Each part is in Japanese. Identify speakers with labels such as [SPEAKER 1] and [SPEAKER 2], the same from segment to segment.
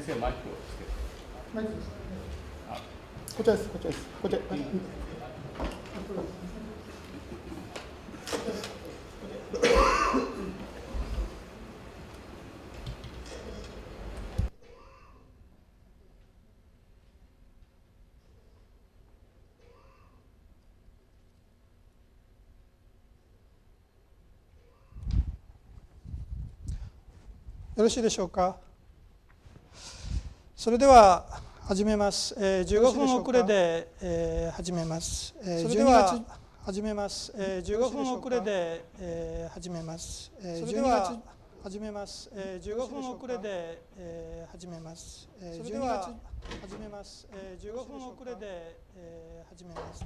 [SPEAKER 1] 先生マイクをつけて。
[SPEAKER 2] マイクです。こちらです。こちらです。こちら。よ
[SPEAKER 3] ろしいでしょうか。それでは始めます、えー、15分遅れで、えー、始めます、えー、それでは始めます、えー、15分遅れで、えー、始めます、えー、それでは始めます、えー、15分遅れで、えー、始めます、えー、それでは始めます、えー、15分遅れで、えー、始めます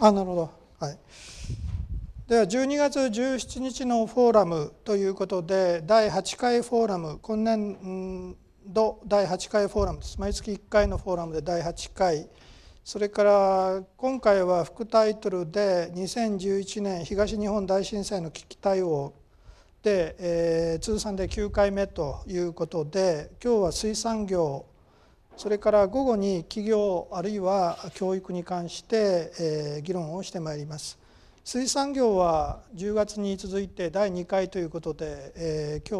[SPEAKER 3] あなるほどはいでは12月17日のフォーラムということで第8回フォーラム今年度第8回フォーラムです毎月1回のフォーラムで第8回それから今回は副タイトルで2011年東日本大震災の危機対応で、えー、通算で9回目ということで今日は水産業それから午後に企業あるいは教育に関して、えー、議論をしてまいります。水産業は10月に続いて第2回ということで、えー、今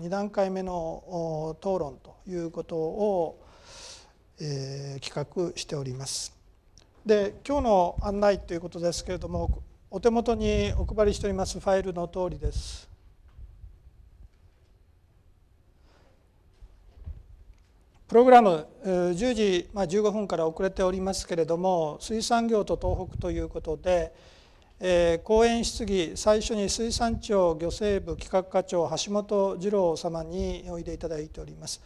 [SPEAKER 3] 日2段階目の討論ということを、えー、企画しております。で今日の案内ということですけれどもお手元にお配りしておりますファイルの通りです。プログラム10時、まあ、15分から遅れておりますけれども水産業と東北ということで、えー、講演質疑最初に水産庁漁政部企画課長橋本二郎様においでいただいております。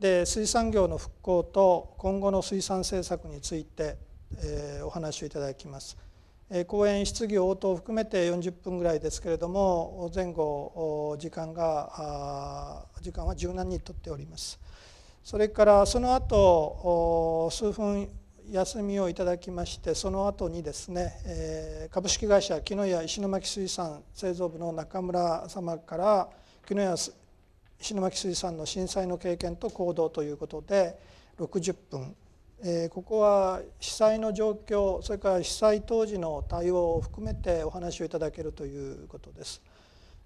[SPEAKER 3] で水産業の復興と今後の水産政策について、えー、お話をいただきます。えー、講演質疑応答を含めて40分ぐらいですけれども前後時間が時間は柔軟にとっております。それからその後数分休みをいただきましてその後にですね、株式会社木の屋石巻水産製造部の中村様から木の屋石巻水産の震災の経験と行動ということで60分、ここは被災の状況それから被災当時の対応を含めてお話をいただけるということです。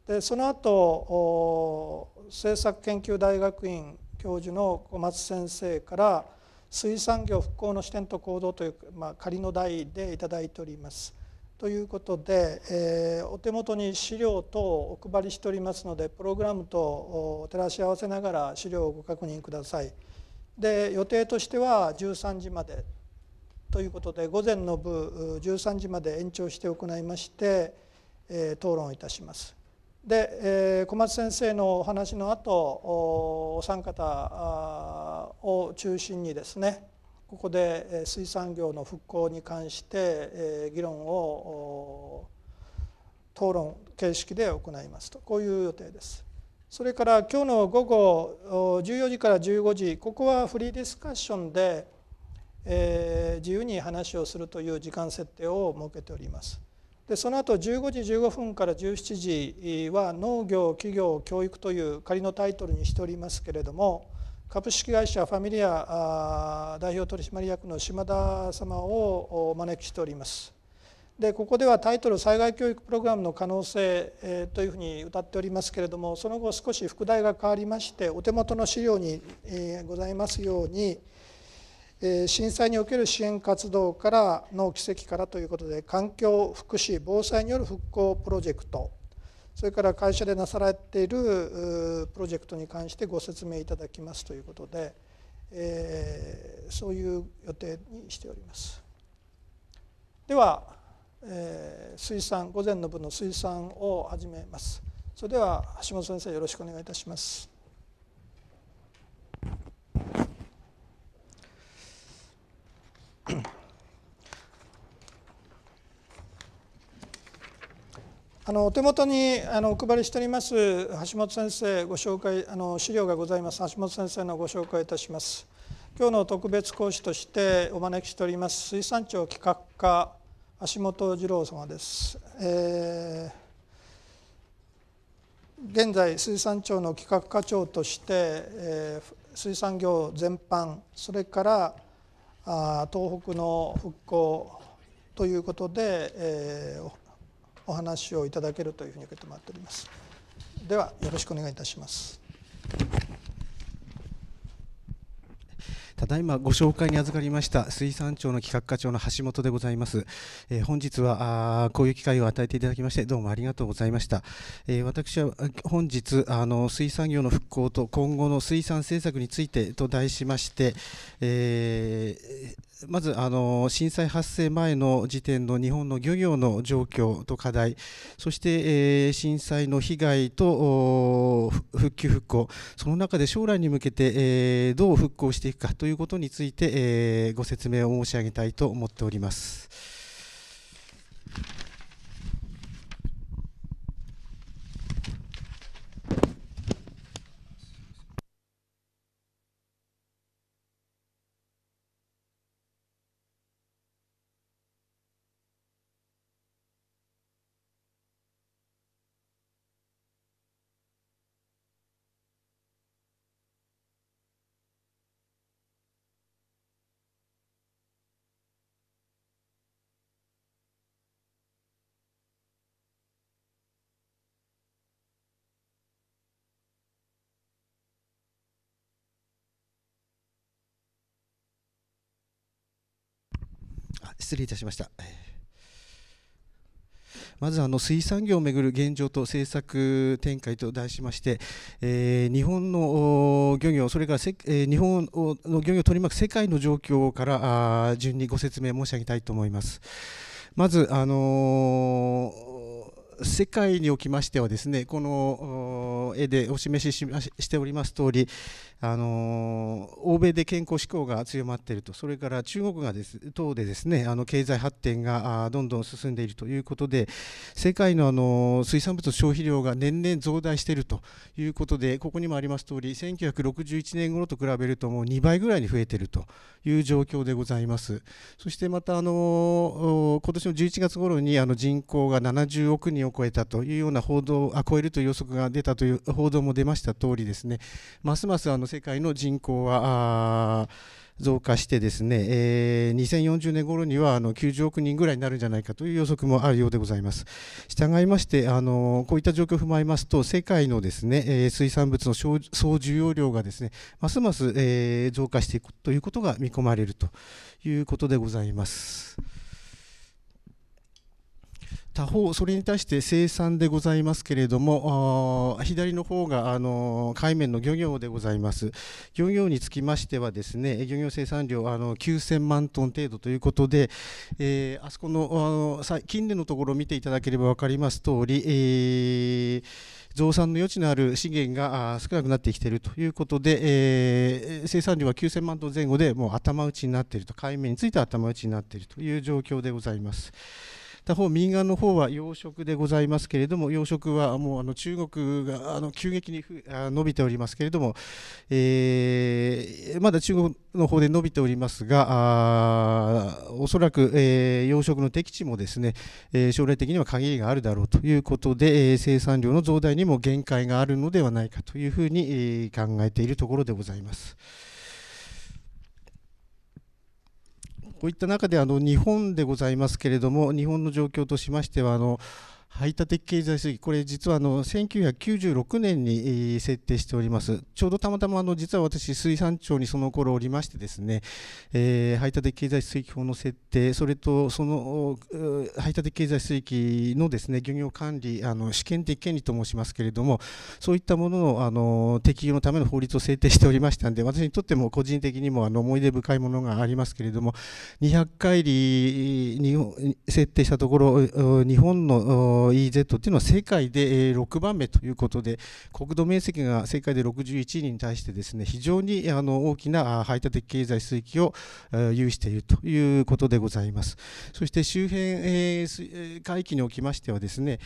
[SPEAKER 3] でその後政策研究大学院教授の小松先生から水産業復興の視点と行動という、まあ、仮の題でいただいております。ということで、えー、お手元に資料等をお配りしておりますのでプログラムと照らし合わせながら資料をご確認ください。で予定としては13時までということで午前の部13時まで延長して行いまして、えー、討論いたします。で、えー、小松先生のお話の後お三方を中心にですねここで水産業の復興に関して、え議論を討論形式で行いますとこういう予定です。それから今日の午後14時から15時ここはフリーディスカッションで、え自由に話をするという時間設定を設けております。でその後15時15分から17時は農業企業教育という仮のタイトルにしておりますけれども株式会社ファミリア代表取締役の島田様をお招きしております。でここではタイトル「災害教育プログラムの可能性」というふうに歌っておりますけれどもその後少し副題が変わりましてお手元の資料にございますように震災における支援活動からの奇跡からということで環境福祉防災による復興プロジェクトそれから会社でなされているプロジェクトに関してご説明いただきますということで、えー、そういう予定にしております。では、えー、水産午前の部の水産を始めます。それでは橋本先生よろしくお願いいたします。あのお手元にあのお配りしております橋本先生ご紹介あの資料がございます橋本先生のご紹介いたします。今日の特別講師としてお招きしております水産庁企画課橋本二郎様です。えー現在水産庁の企画課長として、えー、水産業全般それからあ東北の復興ということで、えー、お話をいただけるというふうに受け止まっておりますではよろしくお願いいたします
[SPEAKER 4] ただいまご紹介に預かりました水産庁の企画課長の橋本でございます、えー、本日はあこういう機会を与えていただきましてどうもありがとうございました、えー、私は本日あの水産業の復興と今後の水産政策についてと題しまして、えーまずあの震災発生前の時点の日本の漁業の状況と課題、そして、えー、震災の被害と復旧・復興、その中で将来に向けて、えー、どう復興していくかということについて、えー、ご説明を申し上げたいと思っております。失礼いたしました。まずあの水産業をめぐる現状と政策展開と題しまして、えー、日本の漁業、それからせ、えー、日本の漁業を取り巻く世界の状況から順にご説明申し上げたいと思います。まず、あのー世界におきましてはですねこの絵でお示ししております通りあの欧米で健康志向が強まっているとそれから中国がです等でですねあの経済発展がどんどん進んでいるということで世界のあの水産物消費量が年々増大しているということでここにもあります通り1961年頃と比べるともう2倍ぐらいに増えているという状況でございますそしてまたあの今年の11月頃にあの人口が70億人を超えたというような報道あ超えるという予測が出たという報道も出ました通りですねますますあの世界の人口は増加してですね、えー、2040年頃にはあの90億人ぐらいになるんじゃないかという予測もあるようでございます。従いましてあのこういった状況を踏まえますと世界のですね、えー、水産物の総需要量がですねますます、えー、増加していくということが見込まれるということでございます。他方、それに対して生産でございますけれども、左の方があの海面の漁業でございます。漁業につきましてはですね、漁業生産量あの9000万トン程度ということで、えー、あそこのあの近年のところを見ていただければ分かります通り、えー増産の余地のある資源が少なくなってきているということで、えー、生産量は9000万トン前後でもう頭打ちになっていると海面については頭打ちになっているという状況でございます。他方、民間の方は養殖でございますけれども、養殖はもうあの中国があの急激に伸びておりますけれども、えー、まだ中国の方で伸びておりますが、あおそらく、えー、養殖の適地もですね、えー、将来的には限りがあるだろうということで、えー、生産量の増大にも限界があるのではないかというふうに、えー、考えているところでございます。こういった中であの日本でございますけれども、日本の状況としましては、あの排他的経済水義、これ実はあの1996年に設定しております、ちょうどたまたまあの実は私、水産庁にその頃おりまして、ですね、えー、排他的経済水域法の設定、それとその排他的経済水域のですね漁業管理、あの試験的権利と申しますけれども、そういったもののあの適用のための法律を制定しておりましたので、私にとっても個人的にもあの思い出深いものがありますけれども、200回り設定したところ、日本の EZ というのは世界で6番目ということで国土面積が世界で61人に対してですね非常にあの大きな排他的経済水域を有しているということでございますそして周辺海域におきましてはですね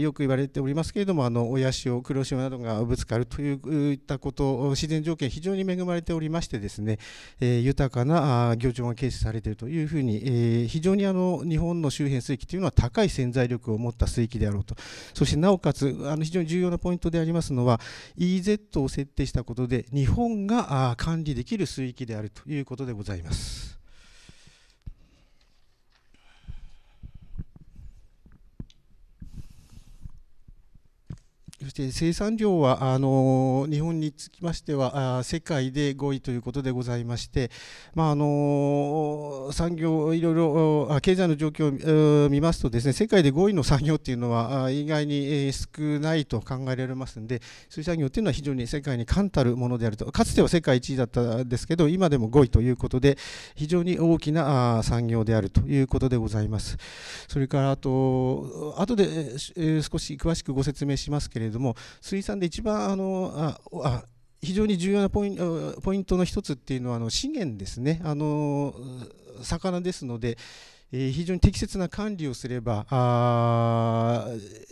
[SPEAKER 4] よく言われておりますけれどもあの親潮黒潮などがぶつかるといったこと自然条件非常に恵まれておりましてですね豊かな漁場が形成されているというふうに非常にあの日本の周辺水域というのは高い潜在力を持ってった水域であろうと、そしてなおかつ、あの非常に重要なポイントでありますのは、EZ を設定したことで、日本が管理できる水域であるということでございます。そして生産量はあの日本につきましては世界で5位ということでございまして、まあ、あの産業いろいろ経済の状況を見ますとですね世界で5位の産業っていうのは意外に少ないと考えられますので水産業っていうのは非常に世界に冠たるものであるとかつては世界1位だったんですけど今でも5位ということで非常に大きな産業であるということでございます。それからあと後で少し詳しくご説明しますけれどれども水産で一番あのああ非常に重要なポイントの一つっていうのはあの資源ですねあの魚ですのでえ非常に適切な管理をすればあ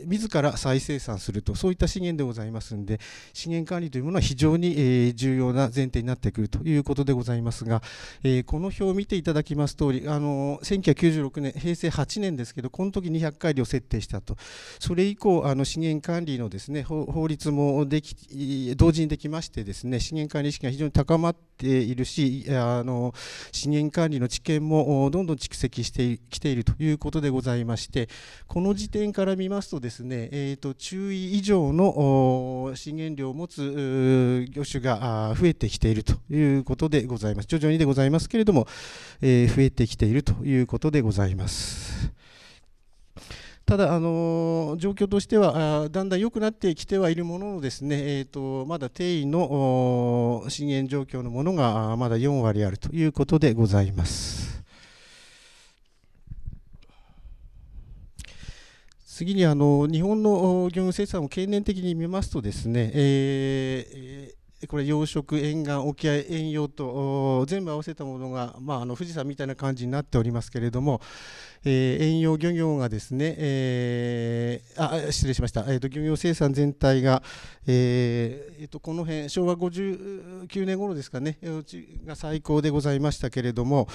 [SPEAKER 4] 自ら再生産するとそういった資源でございますので資源管理というものは非常に、え重要な前提になってくるということでございますが、えこの表を見ていただきますとおりあの1996年平成8年ですけどこの時200回量設定したとそれ以降あの資源管理のですね法律もでき同時にできましてですね資源管理意識が非常に高まっているしあの資源管理の知見もどんどん蓄積しているてきているということでございましてこの時点から見ますとですね、えー、と注意以上の資源量を持つ魚種が増えてきているということでございます徐々にでございますけれども、えー、増えてきているということでございます。ただ、あの状況としてはだんだん良くなってきてはいるもののですね、えーと、まだ定位の震源状況のものがまだ4割あるということでございます。次にあの日本の漁業生産を経年的に見ますとですね、えーこれ養殖、沿岸、沖合、遠洋と全部合わせたものが、まあ、あの富士山みたいな感じになっておりますけれども、えー、遠洋漁業がですね、えー、あ失礼しました、えーと、漁業生産全体が、えー、えー、とこの辺昭和59年頃ですかねが最高でございましたけれども、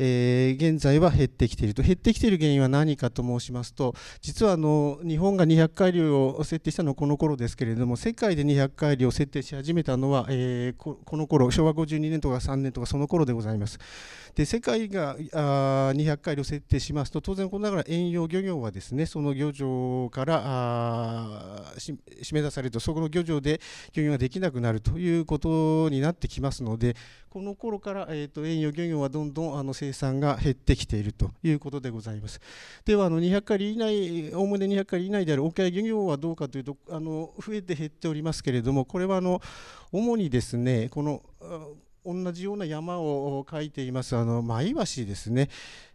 [SPEAKER 4] 現在は減ってきていると減ってきている原因は何かと申しますと実はあの日本が200海流を設定したのはこの頃ですけれども世界で200海流を設定し始めたのは、えー、この頃昭和52年とか3年とかその頃でございます。で世界が200回を設定しますと当然この中で遠洋漁業はですねその漁場から締め出されるとそこの漁場で漁業ができなくなるということになってきますのでこの頃から、えーと、遠洋漁業はどんどんあの生産が減ってきているということでございます。ではあの200狩り以内、おおむね200狩り以内である沖合漁業はどうかというとあの増えて減っておりますけれども、これはあの主にですねこの同じような山を描いていますあのマイワシですね。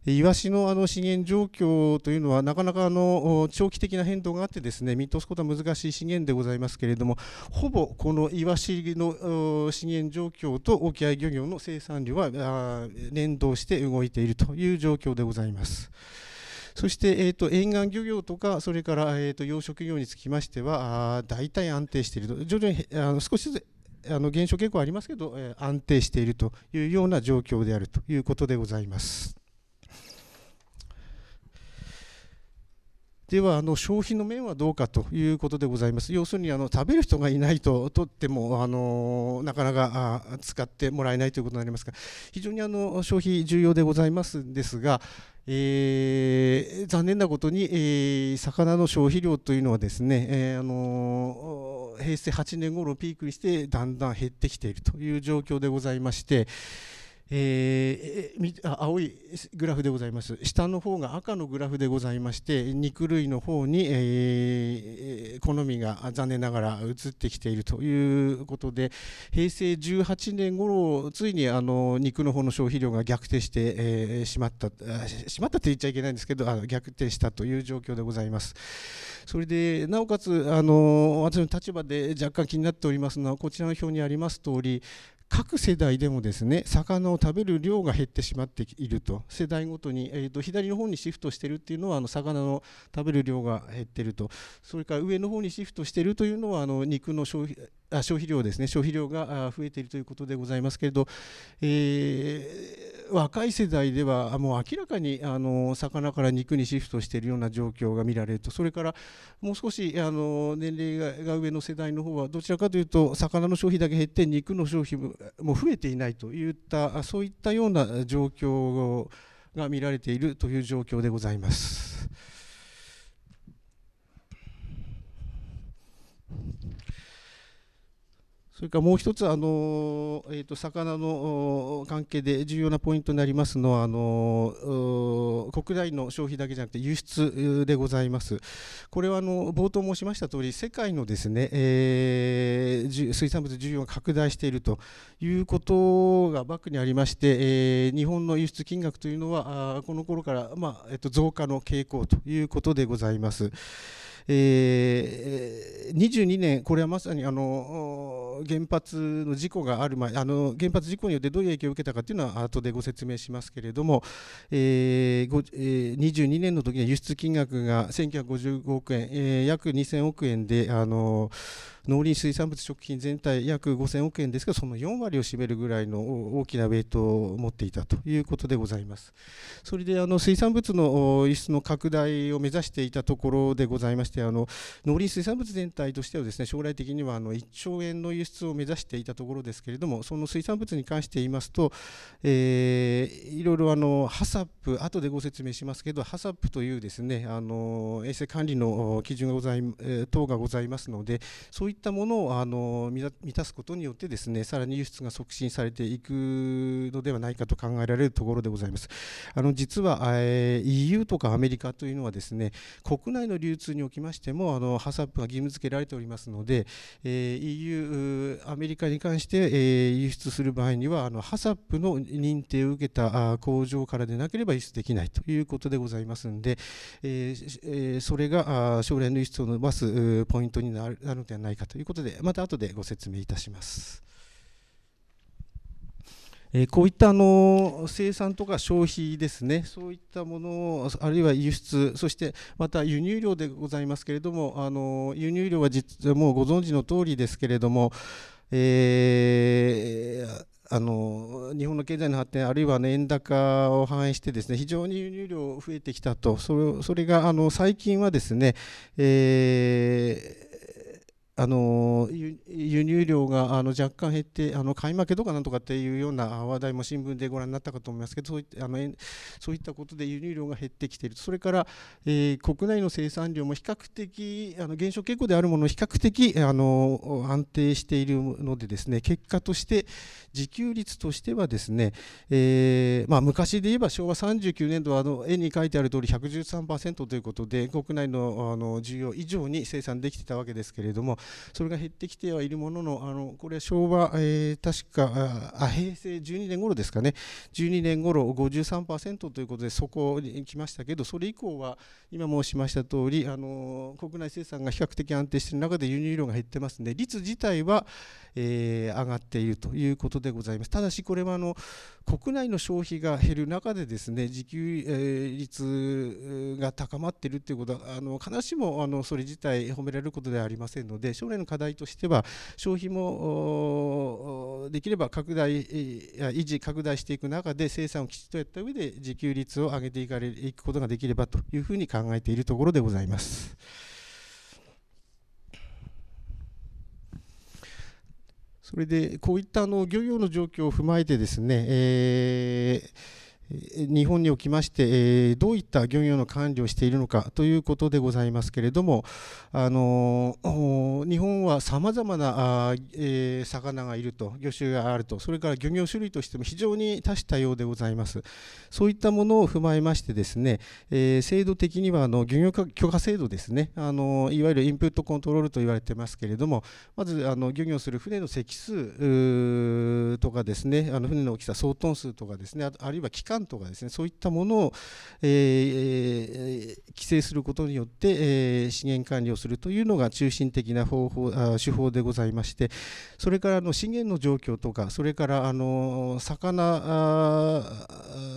[SPEAKER 4] イワシのあの資源状況というのはなかなかあの長期的な変動があってですね見通すことは難しい資源でございますけれどもほぼこのイワシの資源状況と沖合漁業の生産量は連動して動いているという状況でございます。そして、えーと、沿岸漁業とか、それから、えーと、と養殖業につきましては、大体安定していると、徐々にあの少しずつあの減少傾向ありますけど、え安定しているというような状況であるということでございます。ではあの消費の面はどうかということでございます。要するにあの食べる人がいないととってもあのなかなか使ってもらえないということになりますが非常にあの消費重要でございますんですが。えー、残念なことに、えー、魚の消費量というのはですね、えー、あの平成8年頃ピークにしてだんだん減ってきているという状況でございまして。えー、青いグラフでございます下の方が赤のグラフでございまして肉類の方に、えー、好みが残念ながら移ってきているということで平成18年頃ついにあの肉の方の消費量が逆転して、えー、しまったしまったと言っちゃいけないんですけどあの逆転したという状況でございます。それでなおかつあの私の立場で若干気になっておりますのはこちらの表にあります通り各世代でもですね魚を食べる量が減ってしまっていると世代ごとに、えー、と左の方にシフトしてるっていうのはあの魚の食べる量が減ってるとそれから上の方にシフトしているというのはあの肉の消費あ消費量ですね消費量が増えているということでございますけれど、えー、若い世代ではもう明らかにあの魚から肉にシフトしているような状況が見られるとそれからもう少しあの年齢が上の世代の方はどちらかというと魚の消費だけ減って肉の消費もも増えていないといったそういったような状況が見られているという状況でございます。それからもう一つ、あのえー、と魚の関係で重要なポイントになりますのはあの国内の消費だけじゃなくて輸出でございます。これはあの冒頭申しました通り世界のですね、えー、水産物需要が拡大しているということがバックにありまして、えー、日本の輸出金額というのはこの頃から、まあえー、と増加の傾向ということでございます。えー、22年、これはまさにあの原発の事故がある前あの、原発事故によってどういう影響を受けたかというのは後でご説明しますけれども、えーえー、22年の時に輸出金額が1955億円、えー、約2000億円で、あの農林水産物食品全体約5000億円ですがその4割を占めるぐらいの大きなウェイトを持っていたということでございますそれであの水産物の輸出の拡大を目指していたところでございましてあの農林水産物全体としてはですね将来的にはあの1兆円の輸出を目指していたところですけれどもその水産物に関して言いますと、えー、いろいろあのハサップ後でご説明しますけどハサップというですねあの衛生管理の基準がござい等がございますのでそういったものをあの満たすことによってですねさらに輸出が促進されていくのではないかと考えられるところでございます。あの実は、EU とかアメリカというのはですね国内の流通におきましてもあのハサップが義務付けられておりますので、え EU アメリカに関して、え輸出する場合にはあのハサップの認定を受けた工場からでなければ輸出できないということでございますので、えそれが将来の輸出を伸ばすポイントになるのではないかかということで、また後でご説明いたします。えこういったあの生産とか消費ですね、そういったものあるいは輸出、そしてまた輸入量でございますけれども、あの輸入量は実もうご存知の通りですけれども、えー、あの日本の経済の発展あるいは、ね、円高を反映してですね非常に輸入量増えてきたとそれそれがあの最近はですね、えーあの輸入量があの若干減ってあの買い負けとかなんとかっていうような話題も新聞でご覧になったかと思いますけどそういったあのそういったことで輸入量が減ってきているそれから、えー、国内の生産量も比較的あの減少傾向であるもの比較的あの安定しているのでですね結果として自給率としてはですね、えー、まあ、昔で言えば昭和39年度はあの絵に書いてある通り113%ということで国内のあの需要以上に生産できてたわけですけれどもそれが減ってきてはいるものの、あのこれ、昭和、えー、確かあ、平成12年頃ですかね、12年頃53%ということで、そこに来ましたけど、それ以降は、今申しました通り、あの国内生産が比較的安定している中で輸入量が減ってますので、率自体は、えー、上がっているということでございます。ただしこれはあの国内の消費が減る中でですね自給率が高まっているということはあの必ずしもあのそれ自体褒められることではありませんので将来の課題としては消費もできれば拡大維持拡大していく中で生産をきちっとやった上で自給率を上げていかれいくことができればというふうに考えているところでございます。それでこういったあの漁業の状況を踏まえてですね、えー日本におきまして、えどういった漁業の管理をしているのかということでございますけれども、あの日本はさまざまなえ魚がいると、魚種があると、それから漁業種類としても非常に多種多様でございます。そういったものを踏まえましてですね、え制度的にはあの漁業許可制度ですね、あのいわゆるインプットコントロールと言われてますけれども、まずあの漁業する船の席数とかですね、あの船の大きさ、総トン数とかですね、あるいは期間ンとかですねそういったものを、えー、規制することによって、えー、資源管理をするというのが中心的な方法あ手法でございましてそれからあの資源の状況とかそれからあの魚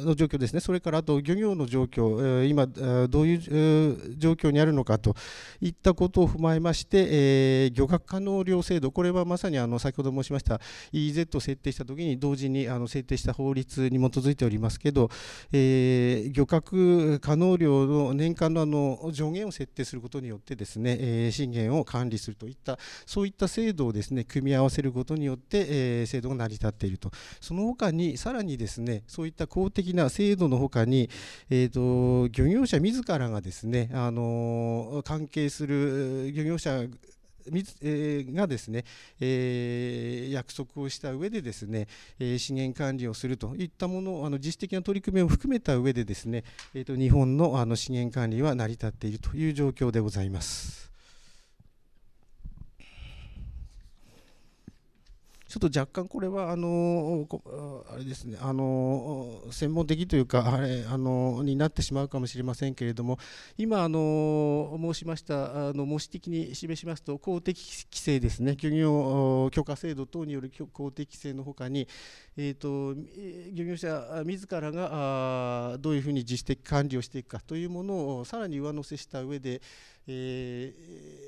[SPEAKER 4] の状況ですねそれからあと漁業の状況、今どういう状況にあるのかといったことを踏まえまして、えー、漁獲可能量制度これはまさにあの先ほど申しました EZ を設定した時に同時にあの制定した法律に基づいておりますけけど、えー、漁獲可能量の年間のあの上限を設定することによってですね、えー、資源を管理するといったそういった制度をですね組み合わせることによって、えー、制度が成り立っているとその他にさらにですねそういった公的な制度のほかに、えーと、と漁業者自らがですねあの関係する漁業者水、えー、がですね、えー、約束をした上でですね、え資源管理をするといったものあの実質的な取り組みを含めた上でですね、えーと日本のあの資源管理は成り立っているという状況でございます。ちょっと若干これはあのあれですねあの専門的というかあれあのになってしまうかもしれませんけれども今あの申しましたあの模試的に示しますと公的規制ですね漁業許可制度等による公的規制のほかに、えーと、漁業者自らがどういうふうに自主的管理をしていくかというものをさらに上乗せした上で、え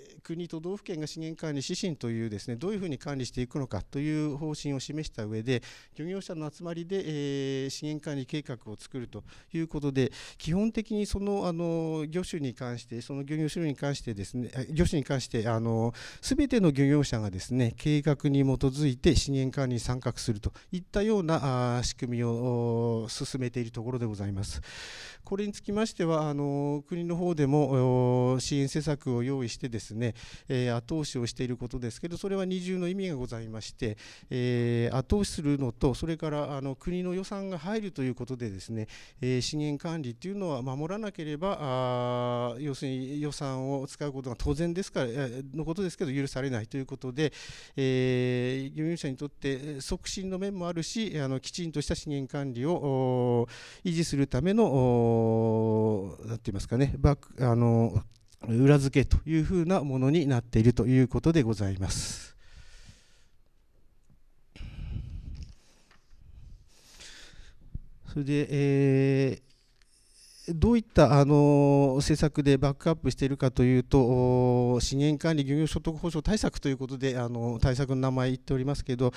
[SPEAKER 4] ー国都道府県が資源管理指針というですねどういうふうに管理していくのかという方針を示した上で漁業者の集まりで、えー、資源管理計画を作るということで基本的にそのあの魚種に関してその漁業種に関してですね漁種に関してあの全ての漁業者がですね計画に基づいて資源管理に参画するといったようなあ仕組みを進めているところでございます。これにつきましてはあの国の方でも支援施策を用意してですね、え後押しをしていることですけどそれは二重の意味がございまして、え後押しするのとそれからあの国の予算が入るということでですね、え資源管理というのは守らなければ要するに予算を使うことが当然ですからのことですけど許されないということで、え輸入者にとって促進の面もあるしあのきちんとした資源管理を維持するための何て言いますかねバックあの裏付けというふうなものになっているということでございます。それで、えー、どういったあの政策でバックアップしているかというと、資源管理漁業所得保障対策ということで、あの対策の名前言っておりますけど、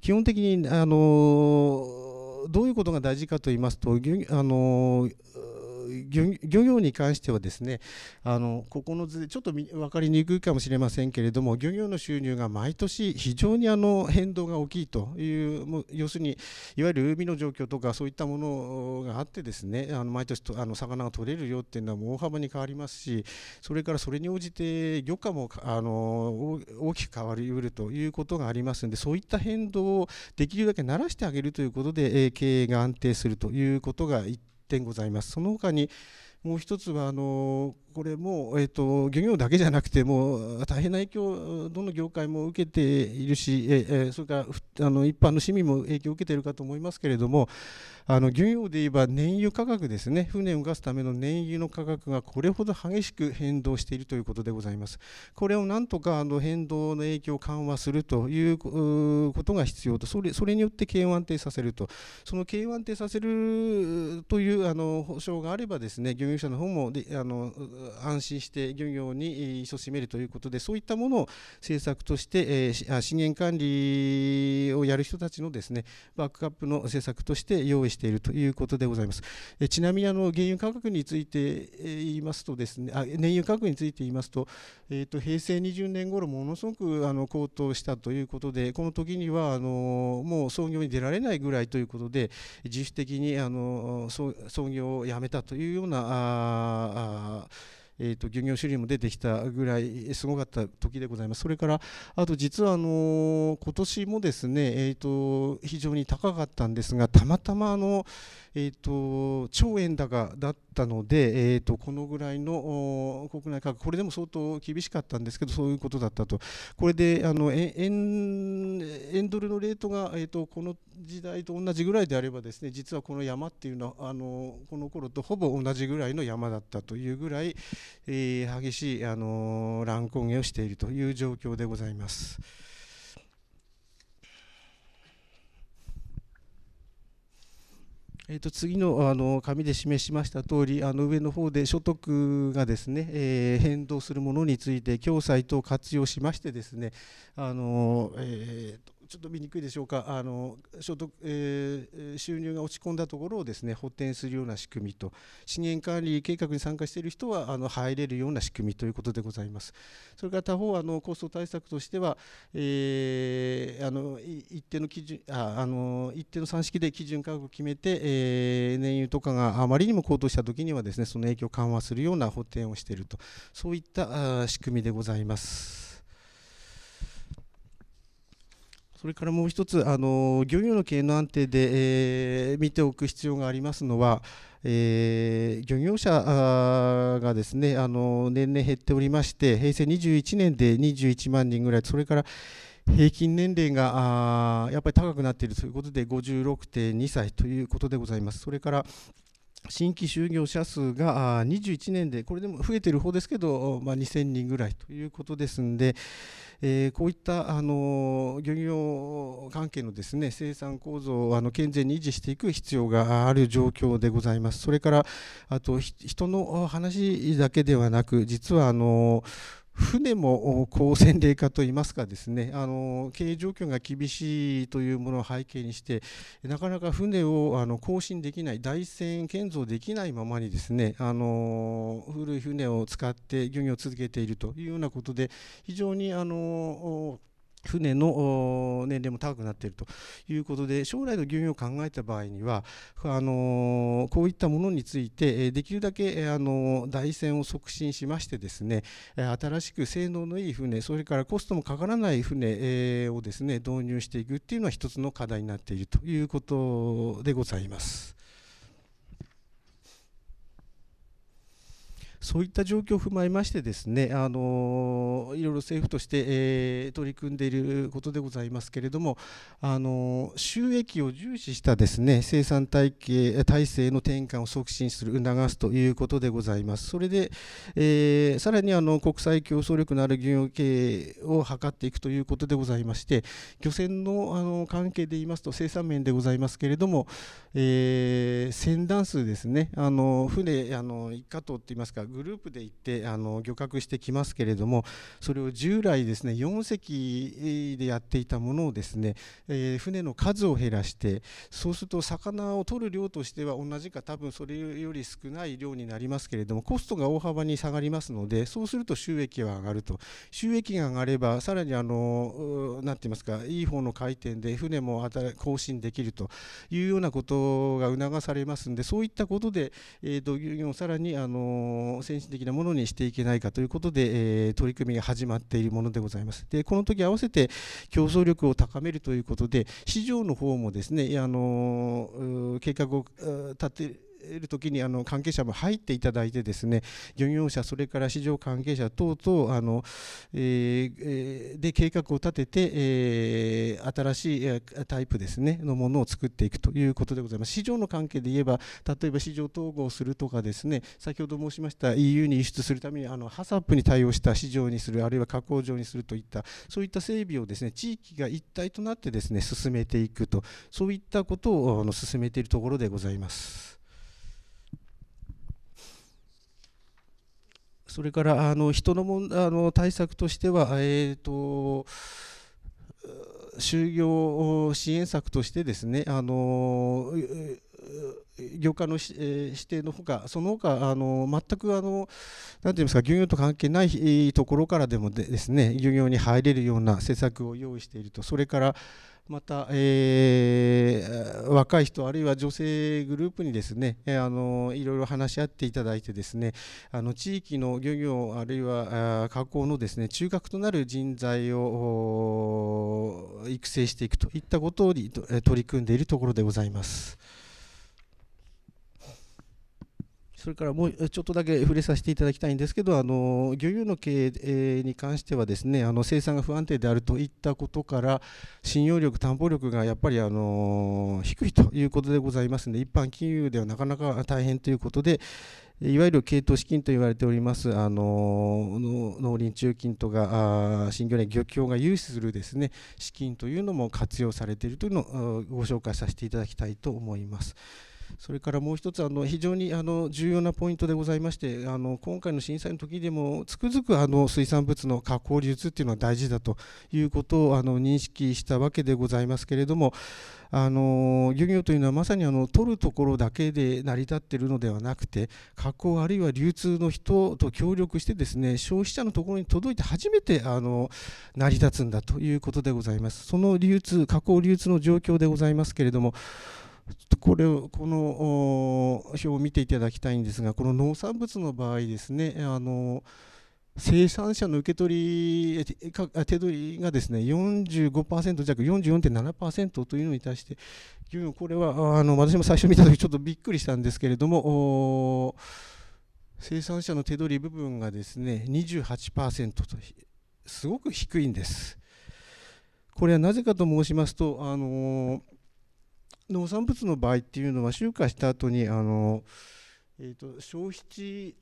[SPEAKER 4] 基本的にあのどういうことが大事かと言いますと、あの漁業に関してはですねあのここの図でちょっと分かりにくいかもしれませんけれども漁業の収入が毎年非常にあの変動が大きいというもう要するにいわゆる海の状況とかそういったものがあってですねあの毎年とあの魚が取れる量っていうのはう大幅に変わりますしそれからそれに応じて漁価もあの大きく変わりうるということがありますのでそういった変動をできるだけ慣らしてあげるということで、え経営が安定するということが一点ございます。その他にもう一つはあのこれも、えー、と漁業だけじゃなくてもう大変な影響どの業界も受けているし、えー、それからあの一般の市民も影響を受けているかと思いますけれどもあの漁業で言えば燃油価格ですね船を動かすための燃油の価格がこれほど激しく変動しているということでございますこれをなんとかあの変動の影響を緩和するということが必要とそれそれによって経営安定させるとその経営安定させるというあの保証があればですね漁業有者の方もであの安心して漁業に勤しめるということでそういったものを政策として、えー、資源管理をやる人たちのですねバックアップの政策として用意しているということでございます。えちなみにあの原油価格について言いますとですねあ燃油価格について言いますと,、えーと、平成20年頃ものすごくあの高騰したということでこの時にはあのもう創業に出られないぐらいということで自主的にあの創業をやめたというような ה... えーと、漁業種類も出てきたぐらいすごかった時でございます。それからあと実はあの今年もですね、えーと、非常に高かったんですがたまたまあの、えーと、超円高だったので、えー、とこのぐらいの国内価格これでも相当厳しかったんですけどそういうことだったとこれであの円円ドルのレートが、えー、とこの時代と同じぐらいであればですね実はこの山っていうのはあのこの頃とほぼ同じぐらいの山だったというぐらい、えー、激しい、あのー、乱高下をしているという状況でございます。えー、と次のあの紙で示しました通り、あの上の方で所得がですね、えー、変動するものについて、共済と活用しましてですね、あのえー、とちょっと見にくいでしょうかあの所得、えー、収入が落ち込んだところをです、ね、補填するような仕組みと資源管理計画に参加している人はあの入れるような仕組みということでございます。それから他方あのコスト対策としては、えあの一定の基準ああの一定の算式で基準価格を決めて、えー、燃油とかがあまりにも高騰したときにはです、ね、その影響を緩和するような補填をしているとそういった仕組みでございます。それからもう一つ、あの漁業の経営の安定で、えー、見ておく必要がありますのは、えー、漁業者がですねあの年々減っておりまして平成21年で21万人ぐらいそれから平均年齢があやっぱり高くなっているということで56.2歳ということでございます。それから新規就業者数が21年でこれでも増えている方ですけど、まあ、2000人ぐらいということですので。えー、こういったあの漁業関係のですね生産構造をあの健全に維持していく必要がある状況でございます。それからあと人の話だけではなく実はあの船も高専霊化といいますかですねあの経営状況が厳しいというものを背景にしてなかなか船をあの更新できない大船建造できないままにですねあの古い船を使って漁業を続けているというようなことで非常にあの船の年齢も高くなっているということで将来の漁業を考えた場合にはあのこういったものについてできるだけあの台船を促進しましてですね新しく性能のいい船それからコストもかからない船をですね導入していくっていうのは1つの課題になっているということでございます。そういった状況を踏まえましてですねあのいろいろ政府として、えー、取り組んでいることでございますけれどもあの収益を重視したですね生産体系体制の転換を促進する促すということでございます。それで、えー、さらにあの国際競争力のある漁業経営を図っていくということでございまして漁船のあの関係で言いますと生産面でございますけれども、えー、船団数ですねあの船あの1加藤といいますかグループで行ってあの漁獲してきますけれどもそれを従来ですね4隻でやっていたものをですね、えー、船の数を減らしてそうすると魚を取る量としては同じか多分それより少ない量になりますけれどもコストが大幅に下がりますのでそうすると収益は上がると収益が上がればさらにあのなて言いますかいい方の回転で船も更新できるというようなことが促されますんでそういったことで、えー、漁業をさらにあの先進的なものにしていけないかということで、えー、取り組みが始まっているものでございます。でこの時合わせて競争力を高めるということで市場の方もですねあの計画を立てる時にあの関係者も入っていただいてですね漁業者それから市場関係者等々あの、えー、で計画を立てて、えー、新しいタイプですねのものを作っていくということでございます市場の関係で言えば例えば市場統合するとかですね先ほど申しました EU に輸出するためにあのハサップに対応した市場にするあるいは加工場にするといったそういった整備をですね地域が一体となってですね進めていくとそういったことを進めているところでございます。それからあの人のもんあの対策としては、えーと、就業支援策としてですねあの業界の、え指定のほか、そのほか、あの全くあのなんていうんですか、漁業と関係ないところからでもですね、漁業に入れるような施策を用意していると、それからまた、えー、若い人あるいは女性グループにですね、えー、あのいろいろ話し合っていただいてですねあの地域の漁業あるいは加工のですね中核となる人材を育成していくといったことに取り組んでいるところでございます。それからもうちょっとだけ触れさせていただきたいんですけど、あの漁業の経営に関してはですね、あの生産が不安定であるといったことから、信用力、担保力がやっぱりあの低いということでございますので、一般金融ではなかなか大変ということで、いわゆる系統資金と言われております、あの農林中金とか、新漁連漁協が融資するですね資金というのも活用されているというのをご紹介させていただきたいと思います。それからもう一つあの非常にあの重要なポイントでございましてあの今回の震災の時でもつくづくあの水産物の加工流通っていうのは大事だということをあの認識したわけでございますけれどもあの漁業というのはまさにあの取るところだけで成り立っているのではなくて加工あるいは流通の人と協力してですね消費者のところに届いて初めてあの成り立つんだということでございます。その流通加工流通の状況でございますけれどもこれをこの表を見ていただきたいんですがこの農産物の場合ですねあの生産者の受け取り手取りがですね45%弱44.7%というのに対してこれはあの私も最初見た時ちょっとびっくりしたんですけれども生産者の手取り部分がですね28%とすごく低いんです。これはなぜかと申しますと、あの農産物の場合っていうのは集荷した後にあのえー、と消費地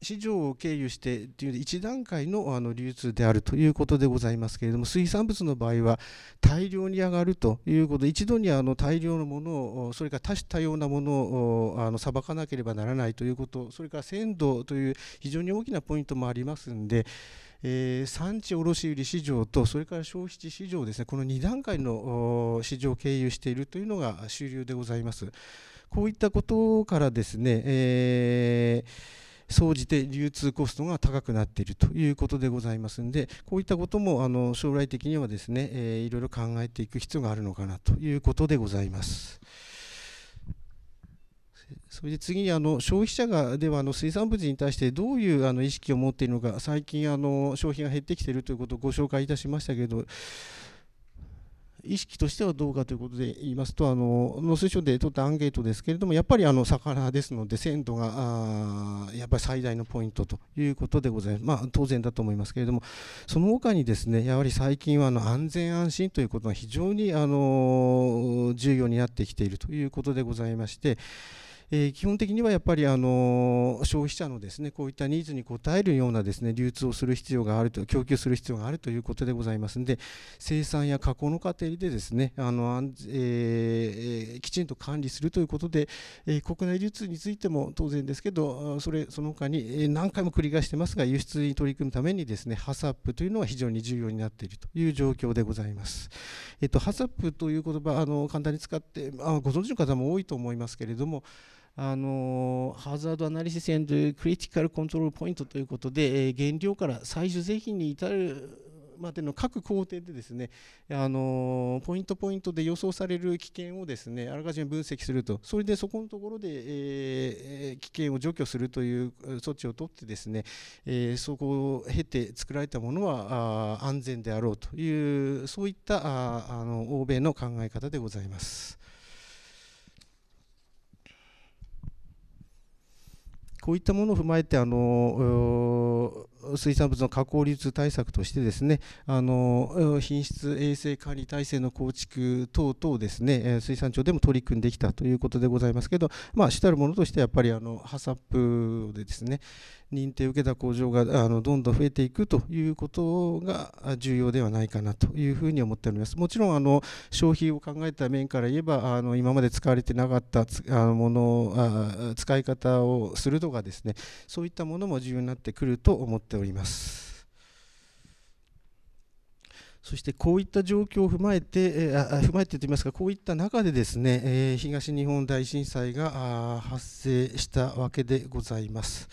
[SPEAKER 4] 市場を経由してという一段階のあの流通であるということでございますけれども水産物の場合は大量に上がるということで一度にあの大量のものをそれから多種多様なものをあの裁かなければならないということそれから鮮度という非常に大きなポイントもありますんで。えー、産地卸売市場とそれから消費地市場ですねこの2段階の市場を経由しているというのが主流でございます。こういったことからですね、えー総じて流通コストが高くなっているということでございますのでこういったこともあの将来的にはですね、えー、いろいろ考えていく必要があるのかなということでございます。それで次あの消費者がではあの水産物に対してどういうあの意識を持っているのか最近あの消費が減ってきているということをご紹介いたしましたけど意識としてはどうかということで言いますとあの農水省で取ったアンケートですけれどもやっぱりあの魚ですので鮮度がやっぱり最大のポイントということでございます、まあ、当然だと思いますけれどもその他にですねやはり最近はあの安全安心ということが非常にあの重要になってきているということでございまして。えー、基本的にはやっぱり、あの消費者のですねこういったニーズに応えるようなですね流通をする必要があると供給する必要があるということでございますので生産や加工の過程でですねあの、えー、きちんと管理するということで、え国内流通についても当然ですけどそれその他に何回も繰り返してますが輸出に取り組むためにですねハサップというのは非常に重要になっているという状況でございます。えっと、ハサップという言葉あの簡単に使って、あ、ご存知の方も多いと思いますけれどもあのハザードアナリシスンドクリティカルコントロールポイントということで、えー、原料から最終製品に至るまでの各工程でですねあのポイントポイントで予想される危険をですねあらかじめ分析するとそれでそこのところで、えー、危険を除去するという措置を取ってですね、えー、そこを経て作られたものは安全であろうというそういったあの欧米の考え方でございます。こういったものを踏まえてあの水産物の加工流通対策としてですねあの品質衛生管理体制の構築等々ですね水産庁でも取り組んできたということでございますけど、まあ、主たるものとしてやっぱりあのハサップでですね認定を受けた工場があのどんどん増えていくということが重要ではないかなというふうに思っております。もちろんあの消費を考えた面から言えばあの今まで使われてなかったあものあ使い方をするとかですねそういったものも重要になってくると思ってておりますそしてこういった状況を踏まえて、えあ踏まえてといいますか、こういった中でですね、え東日本大震災が発生したわけでございます。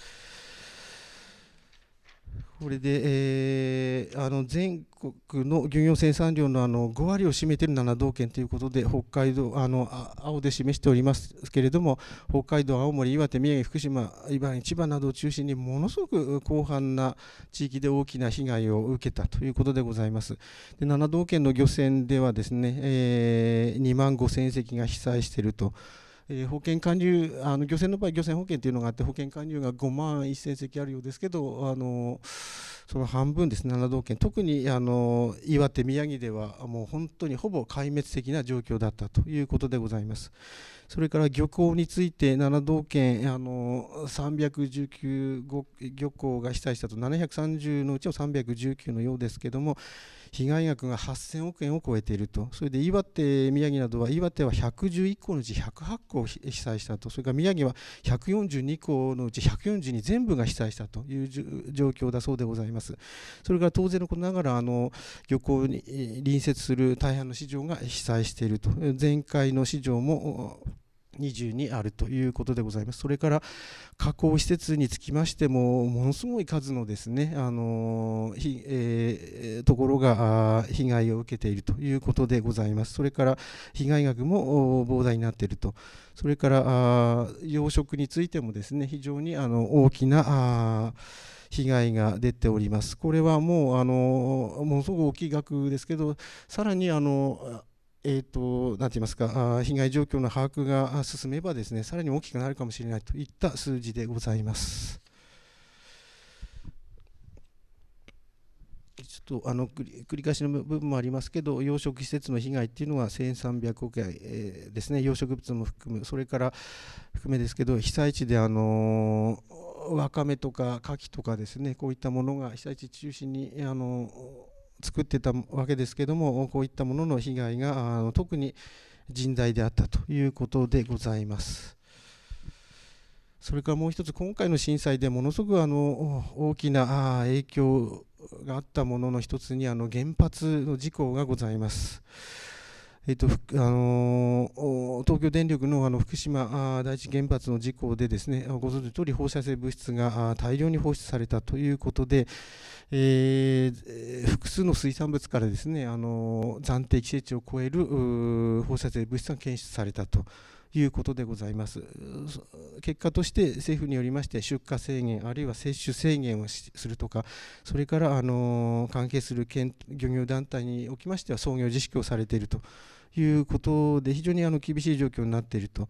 [SPEAKER 4] これで、えー、あの全国の漁業生産量のあの5割を占めている7道県ということで北海道あの青で示しておりますけれども北海道、青森、岩手、宮城、福島、茨城、千葉などを中心にものすごく広範な地域で大きな被害を受けたということでございます。で7道県の漁船ではですね、えー、2万5000隻が被災していると。えー、保険加入あの漁船の場合漁船保険というのがあって保険加入が5万1000隻あるようですけどあのその半分ですね7道県特にあの岩手宮城ではもう本当にほぼ壊滅的な状況だったということでございますそれから漁港について7道県あの319漁港が被災したと730のうちの319のようですけども被害額が8000億円を超えていると、それで岩手、宮城などは岩手は111校のうち108校被災したと、それから宮城は142校のうち142全部が被災したという状況だそうでございます。それから当然のことながらあの漁港に隣接する大半の市場が被災していると、前回の市場も22あるということでございます。それから加工施設につきましてもものすごい数のですねあのひ、えー、ところが被害を受けているということでございます。それから被害額も膨大になっていると。それから養殖についてもですね非常にあの大きな被害が出ております。これはもうあのものすごく大きい額ですけど、さらにあのえーと、なんて言いますかあ、被害状況の把握が進めばです、ね、さらに大きくなるかもしれないといった数字でございます。ちょっとあの繰り返しの部分もありますけど、養殖施設の被害っていうのは1300億円、えー、ですね、養殖物も含む、それから含めですけど、被災地であのわかめとか牡蠣とかですね、こういったものが被災地中心にあの作ってたわけですけどもこういったものの被害があの特に甚大であったということでございます。それからもう一つ今回の震災でものすごくあの大きな影響があったものの一つにあの原発の事故がございます。えーとあの東京電力のあの福島第一原発の事故でですねご存知の通り放射性物質が大量に放出されたということで、えー、複数の水産物からですね、あの暫定規制値を超える放射性物質が検出されたと。いうことでございます結果として政府によりまして出荷制限あるいは摂取制限をするとかそれからあの関係する漁業団体におきましては操業自粛をされているということで非常にあの厳しい状況になっていると。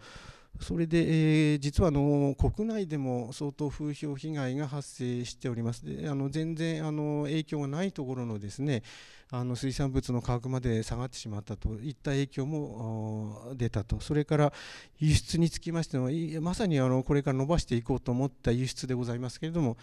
[SPEAKER 4] それで、えー、実はあの国内でも相当風評被害が発生しております。であの全然あの影響がないところのですねあの水産物の価格まで下がってしまったといった影響も出たと、それから輸出につきましては、まさにあのこれから伸ばしていこうと思った輸出でございますけれども、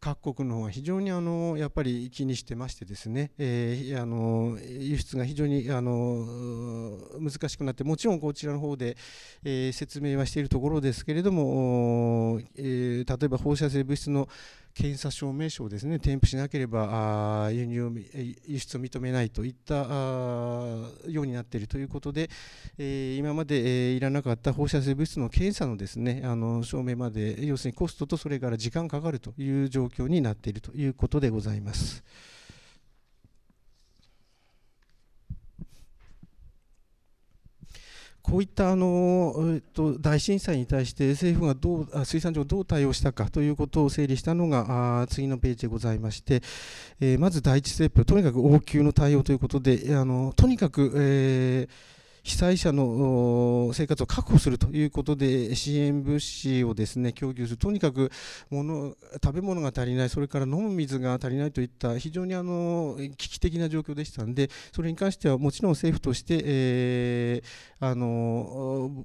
[SPEAKER 4] 各国の方が非常にあのやっぱり気にしてましてですね、えー、あの輸出が非常にあの難しくなってもちろんこちらの方で、えー、説明はしているところですけれども、えー、例えば放射性物質の検査証明書をですね添付しなければあ輸入輸出を認めないといったようになっているということで、え今まで、えいらなかった放射性物質の検査のですねあの証明まで要するにコストとそれから時間かかるという状況になっているということでございます。こういったあの、えっと、大震災に対して政府がどう水産庁どう対応したかということを整理したのがあ次のページでございまして、えー、まず第1ステップとにかく応急の対応ということであのとにかく、えー被災者の生活を確保するということで支援物資をですね供給するとにかく物食べ物が足りないそれから飲む水が足りないといった非常にあの危機的な状況でしたのでそれに関してはもちろん政府として、えー、あの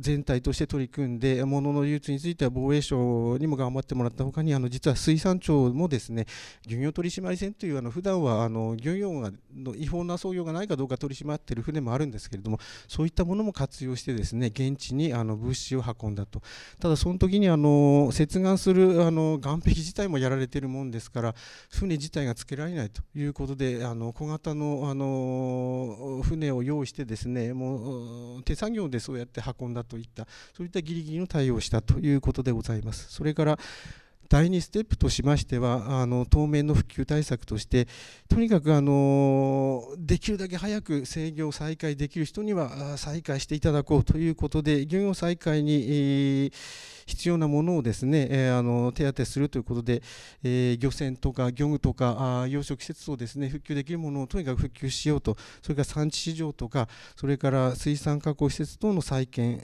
[SPEAKER 4] 全体として取り組んで物の流通については防衛省にも頑張ってもらったほかにあの実は水産庁もですね漁業取締船というあの普段はあの漁業がの違法な操業がないかどうか取り締まっている船もあるんですですけれどもそういったものも活用してですね現地にあの物資を運んだとただその時にあの接岸するあの岸壁自体もやられているもんですから船自体がつけられないということであの小型のあの船を用意してですねもう手作業でそうやって運んだといったそういったギリギリの対応をしたということでございます。それから第2ステップとしましてはあの当面の復旧対策としてとにかくあのできるだけ早く制御を再開できる人には再開していただこうということで漁業再開に、必要なものをですね、えあの手当てするということで、え漁船とか漁具とかあ養殖施設をですね復旧できるものをとにかく復旧しようとそれから産地市場とかそれから水産加工施設等の再建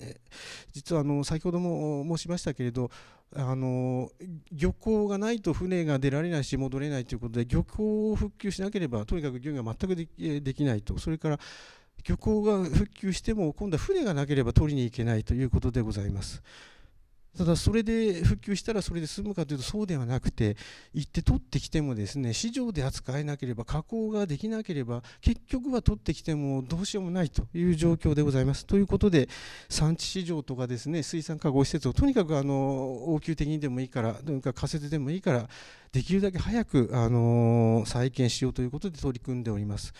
[SPEAKER 4] 実はあの先ほども申しましたけれどあの漁港がないと船が出られないし戻れないということで漁港を復旧しなければとにかく漁業が全くできないとそれから漁港が復旧しても今度は船がなければ取りに行けないということでございます。ただそれで復旧したらそれで済むかというとそうではなくて行って取ってきてもですね市場で扱えなければ加工ができなければ結局は取ってきてもどうしようもないという状況でございます。ということで産地市場とかですね水産加工施設をとにかくあの応急的にでもいいからとにかく仮設でもいいからできるだけ早くあの再建しようということで取り組んでおります。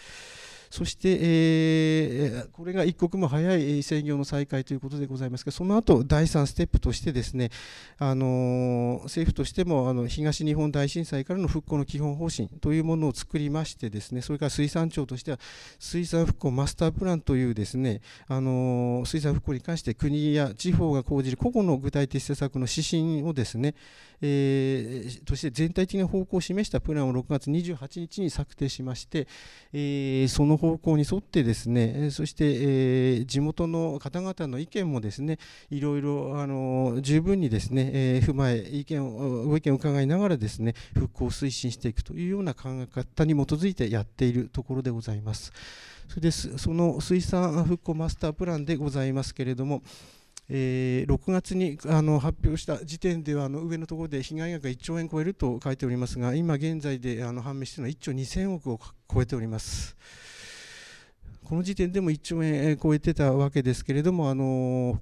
[SPEAKER 4] そして、えこれが一刻も早い制御の再開ということでございますがその後第3ステップとしてですね、あの政府としてもあの東日本大震災からの復興の基本方針というものを作りましてですねそれから水産庁としては水産復興マスタープランというですね、あの水産復興に関して国や地方が講じる個々の具体的施策の指針をですね、えー、として全体的な方向を示したプランを6月28日に策定しまして、えー、その方向に沿ってですねそして、えー、地元の方々の意見もですねいろいろあの十分にですね、えー、踏まえ意見をご意見を伺いながらですね復興を推進していくというような考え方に基づいてやっているところでございます。それですその水産復興マスタープランでございますけれども、えー、6月にあの発表した時点ではあの上のところで被害額が1兆円超えると書いておりますが今現在であの判明しているのは1兆2000億を超えております。この時点でも1兆円超えてたわけですけれども、あの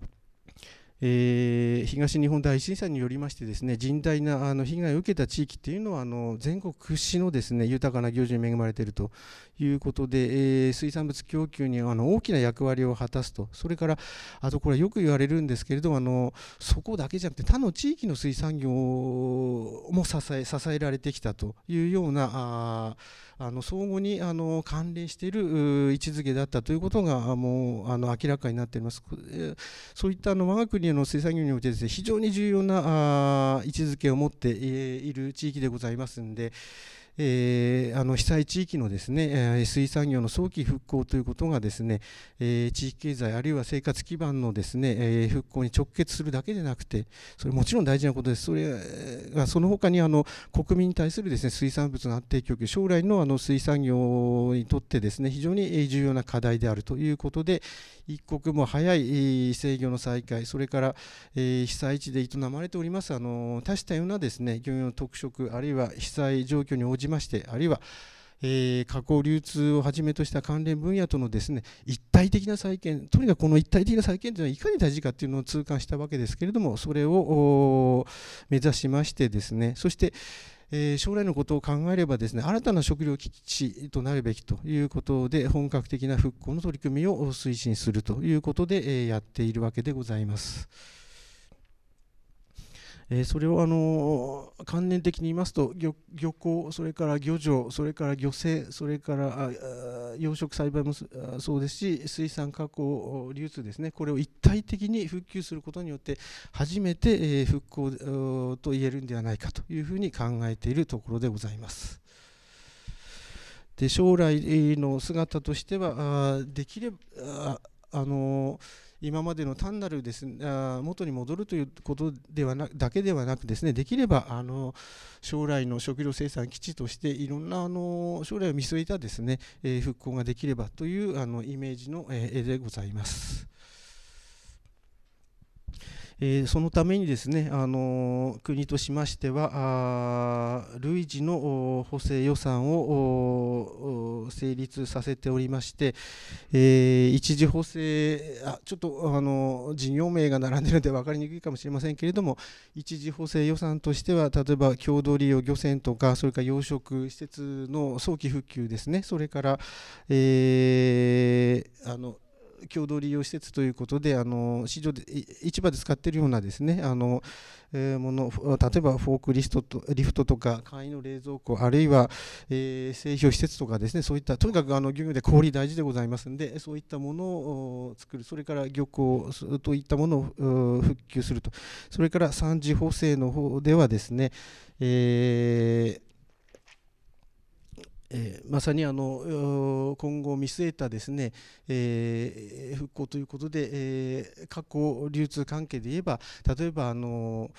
[SPEAKER 4] えー、東日本大震災によりましてですね甚大なあの被害を受けた地域というのはあの全国屈指のですね豊かな行事に恵まれているということで、えー、水産物供給にあの大きな役割を果たすとそれからあとこれはよく言われるんですけれどあのそこだけじゃなくて他の地域の水産業も支え支えられてきたというようなああの相互にあの関連している位置づけだったということがもうあの明らかになっています。そういったあの我が国の水産業においてです、ね、非常に重要なあ位置づけを持っている地域でございますので、えー、あの被災地域のですね、水産業の早期復興ということがですね、え地域経済あるいは生活基盤のですね、え復興に直結するだけでなくて、それもちろん大事なことです。それがその他にあの国民に対するですね、水産物の安定供給、将来のあの水産業にとってですね、非常に重要な課題であるということで、一刻も早い制御の再開、それから被災地で営まれておりますあの多種多様なですね漁業の特色、あるいは被災状況に応じまして、あるいはえ加工流通をはじめとした関連分野とのですね一体的な再建とにかくこの一体的な再建というのはいかに大事かというのを痛感したわけですけれどもそれを目指しましてですねそしてえー、将来のことを考えればですね新たな食料基地となるべきということで本格的な復興の取り組みを推進するということで、えー、やっているわけでございます。えー、それをあの観念的に言いますと漁漁港それから漁場それから漁政それから養殖栽培もそうですし水産加工流通ですねこれを一体的に復旧することによって初めて、え復興と言えるんではないかというふうに考えているところでございます。で将来の姿としてはできればあのー今までの単なるです、ね、あ元に戻るということではなだけではなくですねできればあの将来の食料生産基地としていろんなあの将来を見据えたですね、え復興ができればというあのイメージの絵でございます。えー、そのためにですね、あの国としましては類似の補正予算を成立させておりまして、えー、一時補正あちょっと、あの事業名が並んでるので分かりにくいかもしれませんけれども一時補正予算としては例えば共同利用漁船とかそれから養殖施設の早期復旧ですねそれから、えー、あの共同利用施設ということであの市場で市場で使っているようなですねあの、えー、もの例えばフォークリストとリフトとか簡易の冷蔵庫あるいは、えー、製氷施設とかですねそういったとにかくあの漁業で氷大事でございますのでそういったものを作るそれから漁港といったものを復旧するとそれから三次補正の方ではですね、えーえー、まさにあの今後見据えたですね、えー、復興ということで、えー、過流通関係で言えば例えばあの、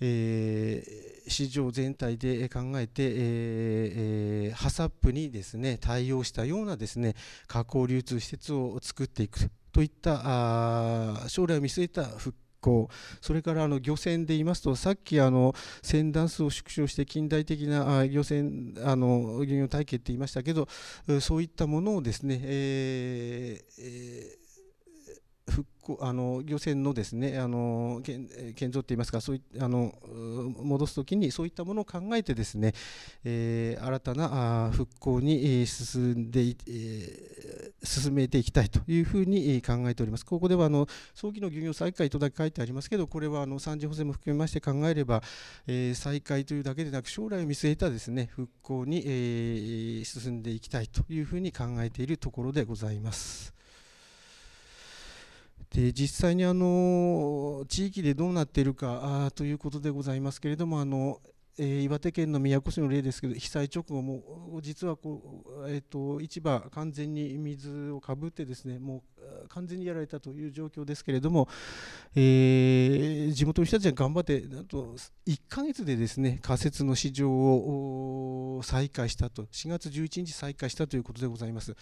[SPEAKER 4] えー、市場全体で考えて、えー、ハサップにですね対応したようなですね加工流通施設を作っていくといった将来を見据えた復行それからあの漁船で言いますとさっきあの船団数を縮小して近代的な漁船あの漁業体系って言いましたけどそういったものをですね、えーえーあの漁船のですねあの建造っていいますかそういあの戻すときにそういったものを考えてですね、えー、新たな復興に進んでえー、進めていきたいというふうに考えております。ここではあの早期の漁業再開とだけ書いてありますけどこれはあの三次補正も含めまして考えれば、えー、再開というだけでなく将来を見据えたですね復興に、えー、進んでいきたいというふうに考えているところでございます。で実際にあの地域でどうなっているかということでございますけれどもあの、えー、岩手県の宮古市の例ですけど被災直後も実はこう、えーと、市場完全に水をかぶってですねもう完全にやられたという状況ですけれども、えー、地元の人たちは頑張ってなんと1ヶ月でですね仮設の市場を再開したと4月11日再開したということでございます。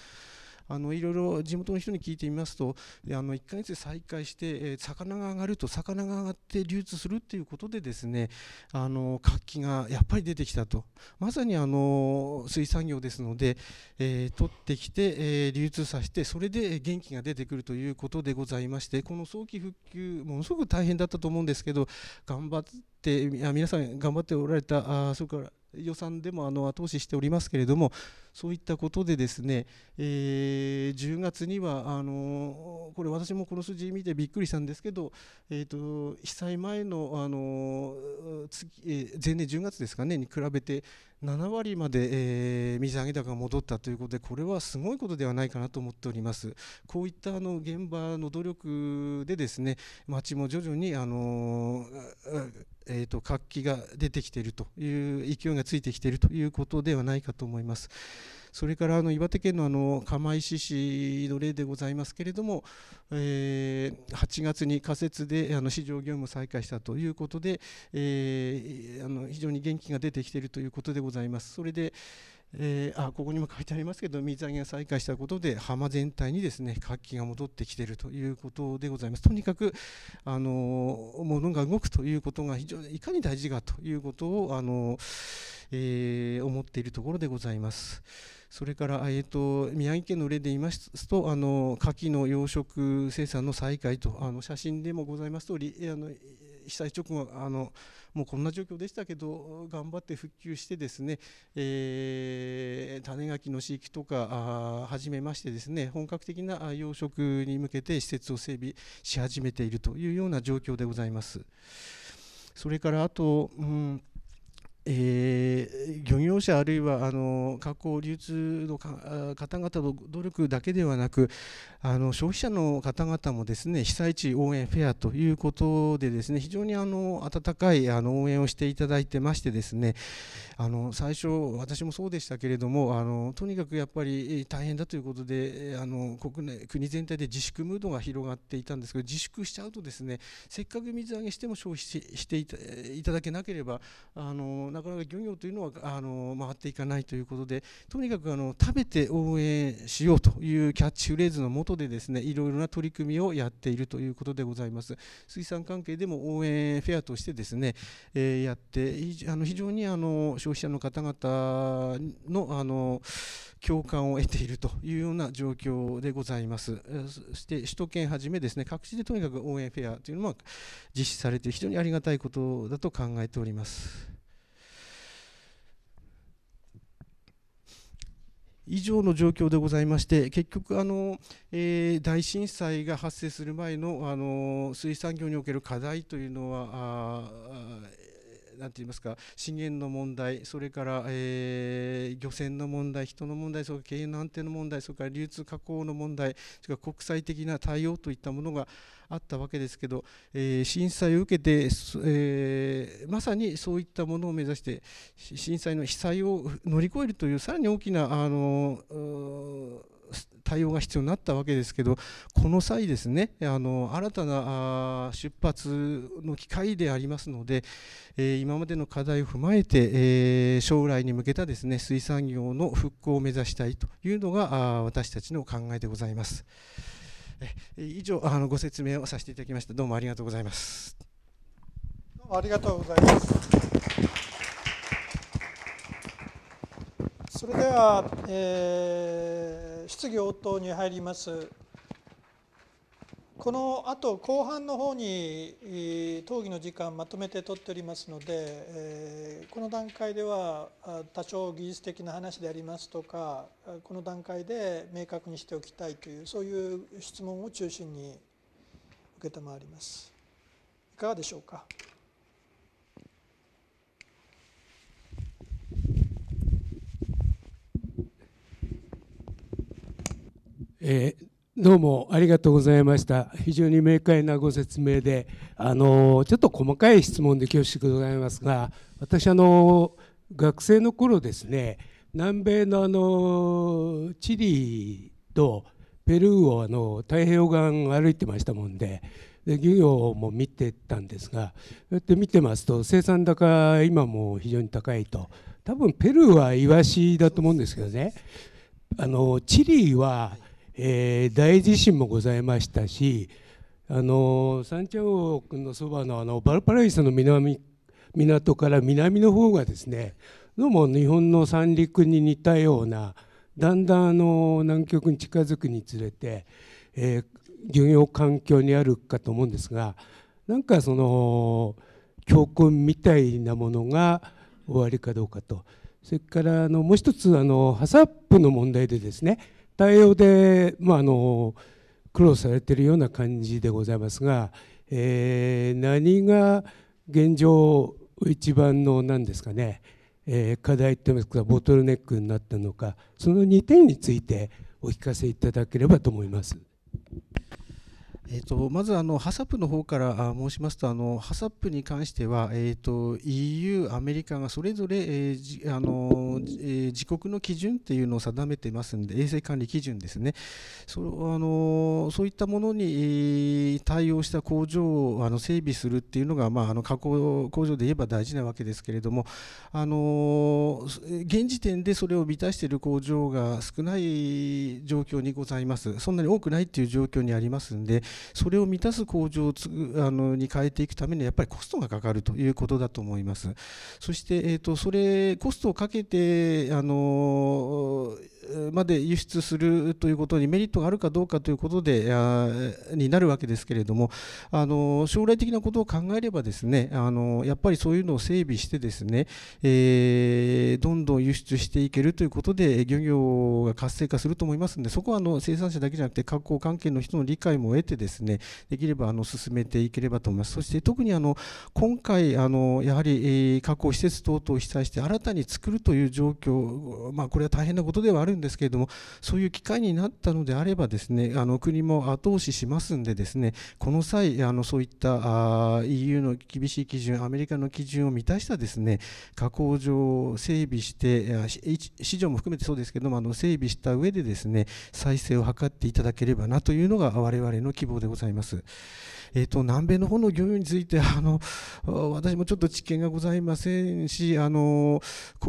[SPEAKER 4] あのいろいろ地元の人に聞いてみますとあの1ヶ月で再開して、え魚が上がると魚が上がって流通するっていうことでですねあの活気がやっぱり出てきたとまさにあの水産業ですので、え取ってきて、え流通させてそれで元気が出てくるということでございましてこの早期復旧ものすごく大変だったと思うんですけど頑張ってって皆さん頑張っておられたあそれから予算でもあの後押ししておりますけれどもそういったことでですね、えー、10月にはあのこれ私もこの数字見てびっくりしたんですけど、えーと、被災前のあのえー、前年10月ですかねに比べて7割まで、えー、水揚げ高が戻ったということでこれはすごいことではないかなと思っておりますこういったあの現場の努力でですね町も徐々にあのえーと、活気が出てきているという勢いがついてきているということではないかと思います。それからあの岩手県のあの釜石市の例でございますけれども、えー、8月に仮設であの市場業務を再開したということで、えー、あの非常に元気が出てきているということでございます。それでえー、あここにも書いてありますけど水揚げが再開したことで浜全体にですね活気が戻ってきているということでございますとにかくあの物が動くということが非常にいかに大事かということをあの、えー、思っているところでございます。それから、えーと、宮城県の例で言いますと、あの牡蠣の養殖生産の再開と、あの写真でもございます通り、あの被災直後あのもうこんな状況でしたけど頑張って復旧してですね、えー、種牡蠣の飼育とか始めましてですね本格的な養殖に向けて施設を整備し始めているというような状況でございます。それからあと、うんえー、漁業者あるいはあの加工流通の方々の努力だけではなくあの消費者の方々もですね被災地応援フェアということでですね非常にあの温かいあの応援をしていただいてましてですねあの最初私もそうでしたけれどもあのとにかくやっぱり大変だということであの国内国全体で自粛ムードが広がっていたんですけど自粛しちゃうとですねせっかく水揚げしても消費していただけなければあのなかなか漁業というのはあの回っていかないということでとにかくあの食べて応援しようというキャッチフレーズのもとでですねいろいろな取り組みをやっているということでございます水産関係でも応援フェアとしてですね、えー、やってあの非常にあの消費者の方々のあの共感を得ているというような状況でございます。そして首都圏はじめですね各地でとにかく応援フェアというのは実施されて非常にありがたいことだと考えております。以上の状況でございまして結局あの、えー、大震災が発生する前のあの水産業における課題というのはあなんて言いますか資源の問題それから、えー、漁船の問題人の問題それ経営の安定の問題それから流通加工の問題それから国際的な対応といったものがあったわけですけど、えー、震災を受けて、えー、まさにそういったものを目指して震災の被災を乗り越えるというさらに大きなあの対応が必要になったわけですけどこの際ですねあの新たな出発の機会でありますので、えー、今までの課題を踏まえて、えー、将来に向けたですね水産業の復興を目指したいというのが私たちの考えでございます。え以上あのご説明をさせていただきました。どうもありがとうございます。
[SPEAKER 3] どうもありがとうございます。それでは、えー、質疑応答に入ります。このあと後半の方に討議の時間まとめて取っておりますので、えこの段階では多少技術的な話でありますとかこの段階で明確にしておきたいというそういう質問を中心に承ります。いかがでしょうか。
[SPEAKER 1] えー、どうもありがとうございました。非常に明快なご説明で、あのちょっと細かい質問で恐縮でございますが、私あの学生の頃ですね、南米のあのチリとペルーをあの太平洋岸歩いてましたもんで。で漁業も見てたんですが、そうやって見てますと生産高今も非常に高いと、多分ペルーはイワシだと思うんですけどね、あのチリはえー、大地震もございましたしあのサンチャオ君のそばのあのバルパライソの南港から南の方がですねどうも日本の三陸に似たようなだんだんあの南極に近づくにつれて、えー、漁業環境にあるかと思うんですがなんかその教訓みたいなものが終わりかどうかとそれからあのもう一つあのハサップの問題でですね対応で、まあ、あの苦労されているような感じでございますが、えー、何が現状一番の何ですかね、えー、課題といいますかボトルネックになったのかその2点についてお聞
[SPEAKER 4] かせいただければと思います。えーと、まずあの、ハサップの方から申しますと、あのハサップに関しては、えーと、EU、アメリカがそれぞれ、えー、あのえー、自国の基準っていうのを定めてますので、衛生管理基準ですね、そあのそういったものに、対応した工場をあの整備するっていうのが、まあ、あの加工工場で言えば大事なわけですけれども、あの現時点でそれを満たしている工場が少ない状況にございます、そんなに多くないっていう状況にありますんで、それを満たす工場をつあのに変えていくためにはやっぱりコストがかかるということだと思います。そして、えーと、とそれコストをかけてあのまで輸出するということにメリットがあるかどうかということでになるわけですけれどもあの将来的なことを考えればですねあのやっぱりそういうのを整備してですね、えー、どんどん輸出していけるということで漁業が活性化すると思いますのでそこはあの生産者だけじゃなくて加工関係の人の理解も得てですねできればあの進めていければと思います。そして特にあの今回あのやはり、え加工施設等々を被災して新たに作るという状況、まあ、これは大変なことではあるるんですけれどもそういう機会になったのであればですねあの国も後押ししますんでですねこの際あのそういったあ EU の厳しい基準アメリカの基準を満たしたですね加工場を整備して市場も含めてそうですけどもあの整備した上でですね再生を図っていただければなというのが我々の希望でございます。えーと、南米の方の漁業についてあの私もちょっと知見がございませんしあの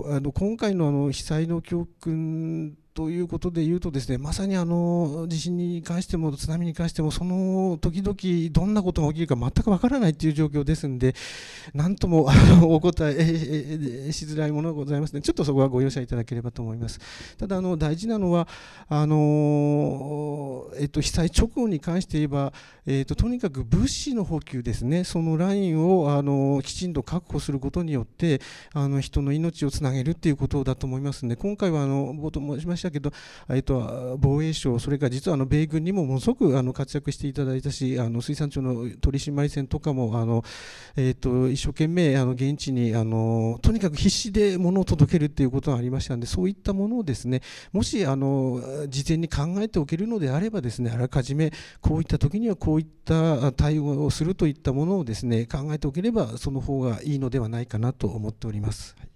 [SPEAKER 4] あの今回のあの被災の教訓ということで言うとですねまさにあの地震に関しても津波に関してもその時々どんなことが起きるか全くわからないという状況ですので何ともあのお答えしづらいものがございますの、ね、でちょっとそこはご容赦いただければと思います。ただあの大事なのはあの、えっと、被災直後に関して言えば、えっと、とにかく物資の補給ですねそのラインをあのきちんと確保することによってあの人の命をつなげるということだと思いますので今回はあの冒頭申しましたしたけど、えっと、防衛省、それから実はあの米軍にもものすごくあの活躍していただいたし、あの水産庁の取締船とかもあの、えっと、一生懸命あの現地にあのとにかく必死で物を届けるということがありましたので、そういったものをですねもしあの事前に考えておけるのであれば、ですねあらかじめこういった時にはこういった対応をするといったものをですね考えておければ、その方がいいのではないかなと思っております。はい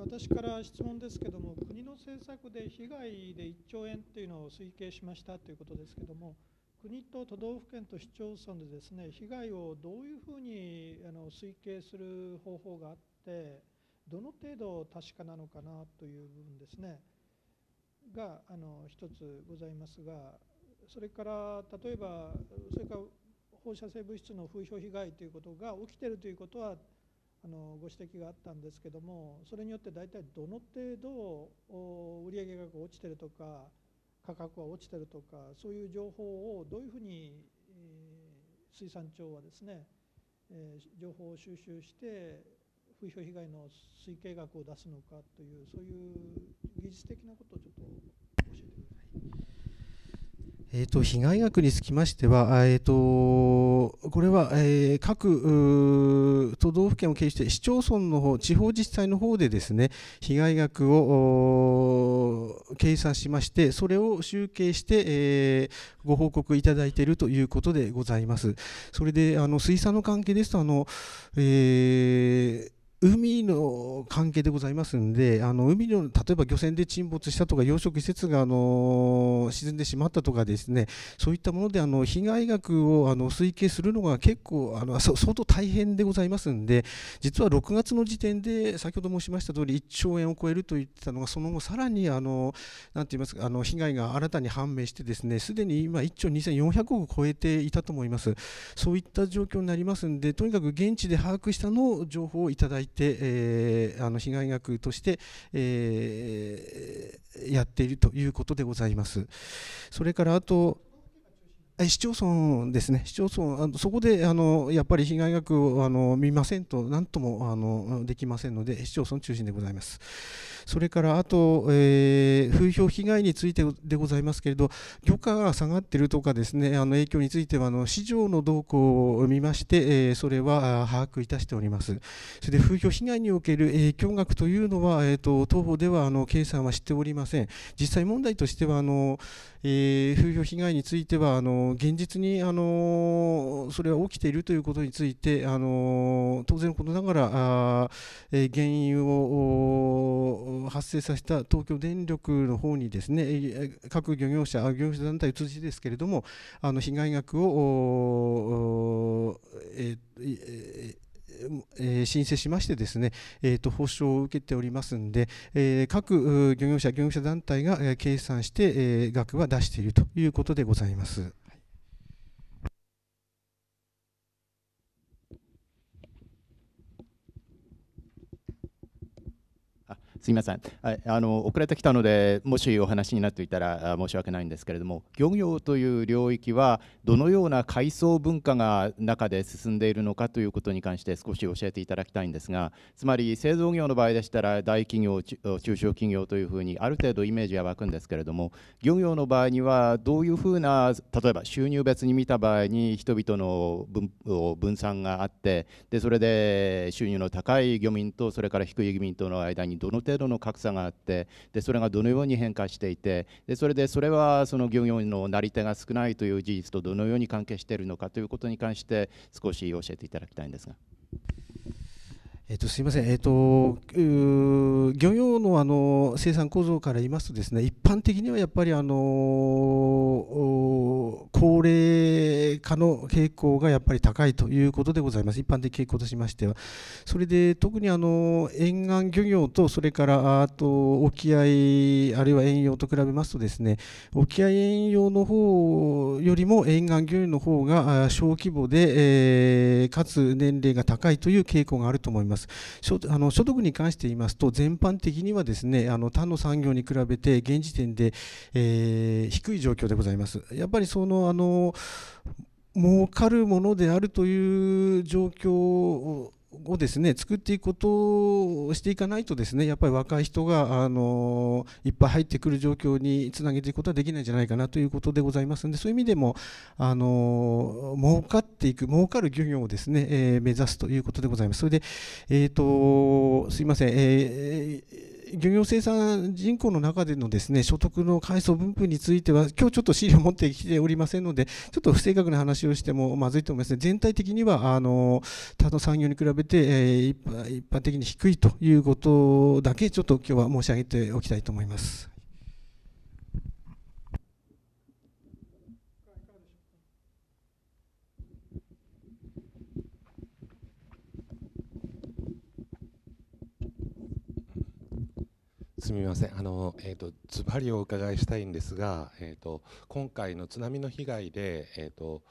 [SPEAKER 3] 私から質問ですけども、国の政策で被害で1兆円というのを推計しましたということですけども、国と都道府県と市町村でですね被害をどういうふうにあの推計する方法があって、どの程度確かなのかなという部分ですね、があの一つございますが、それから例えば、それから放射性物質の風評被害ということが起きているということは、あのご指摘があったんですけどもそれによって大体どの程度売上額が落ちてるとか価格は落ちてるとかそういう情報をどういうふうに、え水産庁はですね、え情報を収集して風評被害の推計額を出すのかというそういう技術的なことをちょっと
[SPEAKER 4] えーと、被害額につきましては、えーと、これは、えー、各都道府県を経由して市町村の方地方自治体の方でですね被害額を計算しましてそれを集計して、えー、ご報告いただいているということでございます。それであの水産の関係ですとあの、えー海の関係でございますんで、あの海の例えば漁船で沈没したとか、養殖施設があの沈んでしまったとかですね、そういったものであの被害額をあの推計するのが結構あの相当大変でございますんで、実は6月の時点で先ほど申しました通り1兆円を超えると言ってたのが、その後さらにあのなて言いますかあの被害が新たに判明してですね、すでに今1兆2400億を超えていたと思います。そういった状況になりますんで、とにかく現地で把握したのを情報をいただいてて、えー、あの被害額として、えー、やっているということでございます。それからあと市町村ですね、市町村、あのそこであのやっぱり被害額をあの見ませんと、なんともあのできませんので、市町村中心でございます。それからあと、えー、風評被害についてでございますけれど、漁価が下がっているとか、ですねあの影響についてはあの、市場の動向を見まして、えー、それは把握いたしております。それで風評被害における影響額というのは、えーと、と当方ではあの計算はしておりません。実際問題としてはあのえー、風評被害についてはあの現実にあのそれは起きているということについてあの当然のことながらあ、えー、原因を発生させた東京電力の方にですね各漁業者漁業者団体を通じてですけれどもあの被害額をえー、えーえー、申請しましてですね、えーと、保証を受けておりますので、えー、各漁業者、漁業者団体が計算して、えー、額は出しているということでございます。
[SPEAKER 2] すみません、はい、あの遅れてきたのでもしお話になっていたら申し訳ないんですけれども漁業という領域はどのような海藻文化が中で進んでいるのかということに関して少し教えていただきたいんですがつまり製造業の場合でしたら大企業中小企業というふうにある程度イメージは湧くんですけれども漁業の場合にはどういうふうな例えば収入別に見た場合に人々の分散があってでそれで収入の高い漁民とそれから低い漁民との間にどの程度度の格差があってでそれがどのように変化していてでそれでそれはその漁業のなり手が少ないという事実とどのように関係しているのかということに関して少し教えていただきたいんですが。えっと、
[SPEAKER 4] すみません、えっと、漁業のあの生産構造から言いますとですね一般的にはやっぱりあの高齢化の傾向がやっぱり高いということでございます一般的傾向としましてはそれで特にあの沿岸漁業とそれからあと沖合あるいは遠洋と比べますとですね沖合遠洋の方よりも沿岸漁業の方が小規模で、えー、かつ年齢が高いという傾向があると思います。ますあの所得に関して言いますと全般的にはですねあの他の産業に比べて現時点で、えー、低い状況でございますやっぱりそのあの儲かるものであるという状況をですね作っていくことをしていかないとですねやっぱり若い人があのいっぱい入ってくる状況につなげていくことはできないんじゃないかなということでございますのでそういう意味でもあの儲かっていく儲かる漁業をですね、えー、目指すということでございます。それで、えーと、すいません、えー漁業生産人口の中でのですね所得の階層分布については今日ちょっと資料を持ってきておりませんのでちょっと不正確な話をしてもまずいと思いますね全体的にはあの他の産業に比べて、え一般的に低いということだけちょっと今日は申し上げておきたいと思います。
[SPEAKER 1] すみませんあの、えーと、ズバリお伺いしたいんですが、えーと、今回の津波の被害で、えーと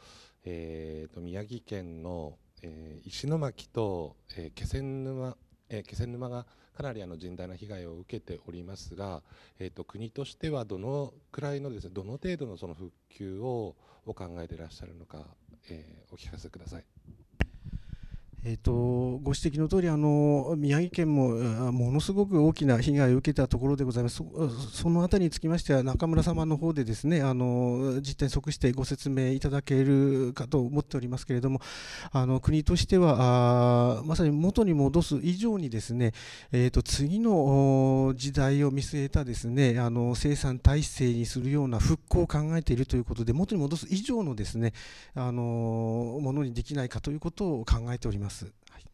[SPEAKER 1] えーと、と宮城県の、えー、石巻と、えー、気仙沼、えー、気仙沼がかなりあの甚大な被害を受けておりますが、えー、と国としてはどのくらいのです、ね、どの程度のその復旧をお考えでいらっしゃるのか、えー、お聞かせください。
[SPEAKER 4] えーと、ご指摘の通りあり宮城県もものすごく大きな被害を受けたところでございますその辺りにつきましては中村様の方でですねあの実態に即してご説明いただけるかと思っておりますけれどもあの国としてはまさに元に戻す以上にですね、えーと、と次の時代を見据えたですねあの生産体制にするような復興を考えているということで元に戻す以上のですねあのものにできないかということを考えております。ます。はい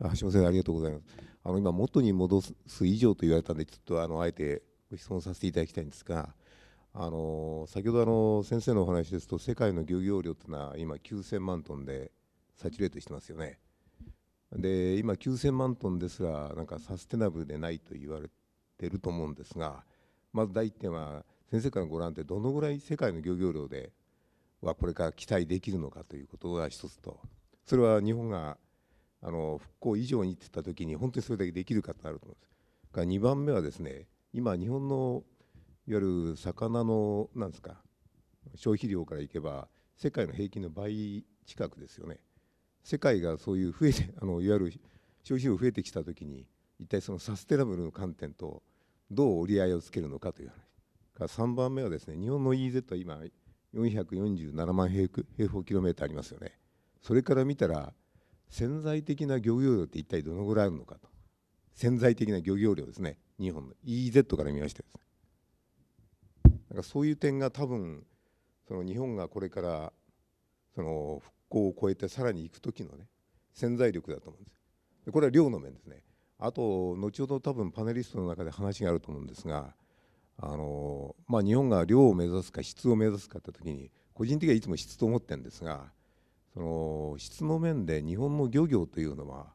[SPEAKER 5] あすみません、ありがとうございます。あの今、元に戻す以上と言われたんで、ちょっとあのあえてご質問させていただきたいんですが、あの先ほどあの先生のお話ですと、世界の漁業量というのは今、9000万トンでサチュレートしてますよね。で今9,000万トンですらなんかサステナブルでないと言われてると思うんですがまず第一点は先生からご覧でどのぐらい世界の漁業量ではこれから期待できるのかということが一つとそれは日本があの復興以上にって言った時に本当にそれだけできるかとなると思うんです。2番目はですね今日本のいわゆる魚のなんですか消費量からいけば世界の平均の倍近くですよね。世界がそういう増えて あのいわゆる消費量増えてきた時に一体そのサステナブルの観点とどう折り合いをつけるのかという話から3番目はですね日本の EZ は今447万平方キロメートルありますよねそれから見たら潜在的な漁業量って一体どのぐらいあるのかと潜在的な漁業量ですね日本の EZ から見ましてですねなんかそういう点が多分その日本がこれからその復個を超えてさらに行く時のね潜在力だと思うんですでこれは量の面ですねあと後ほど多分パネリストの中で話があると思うんですがあのまあ、日本が量を目指すか質を目指すかって時に個人的にはいつも質と思ってるんですがその質の面で日本の漁業というのは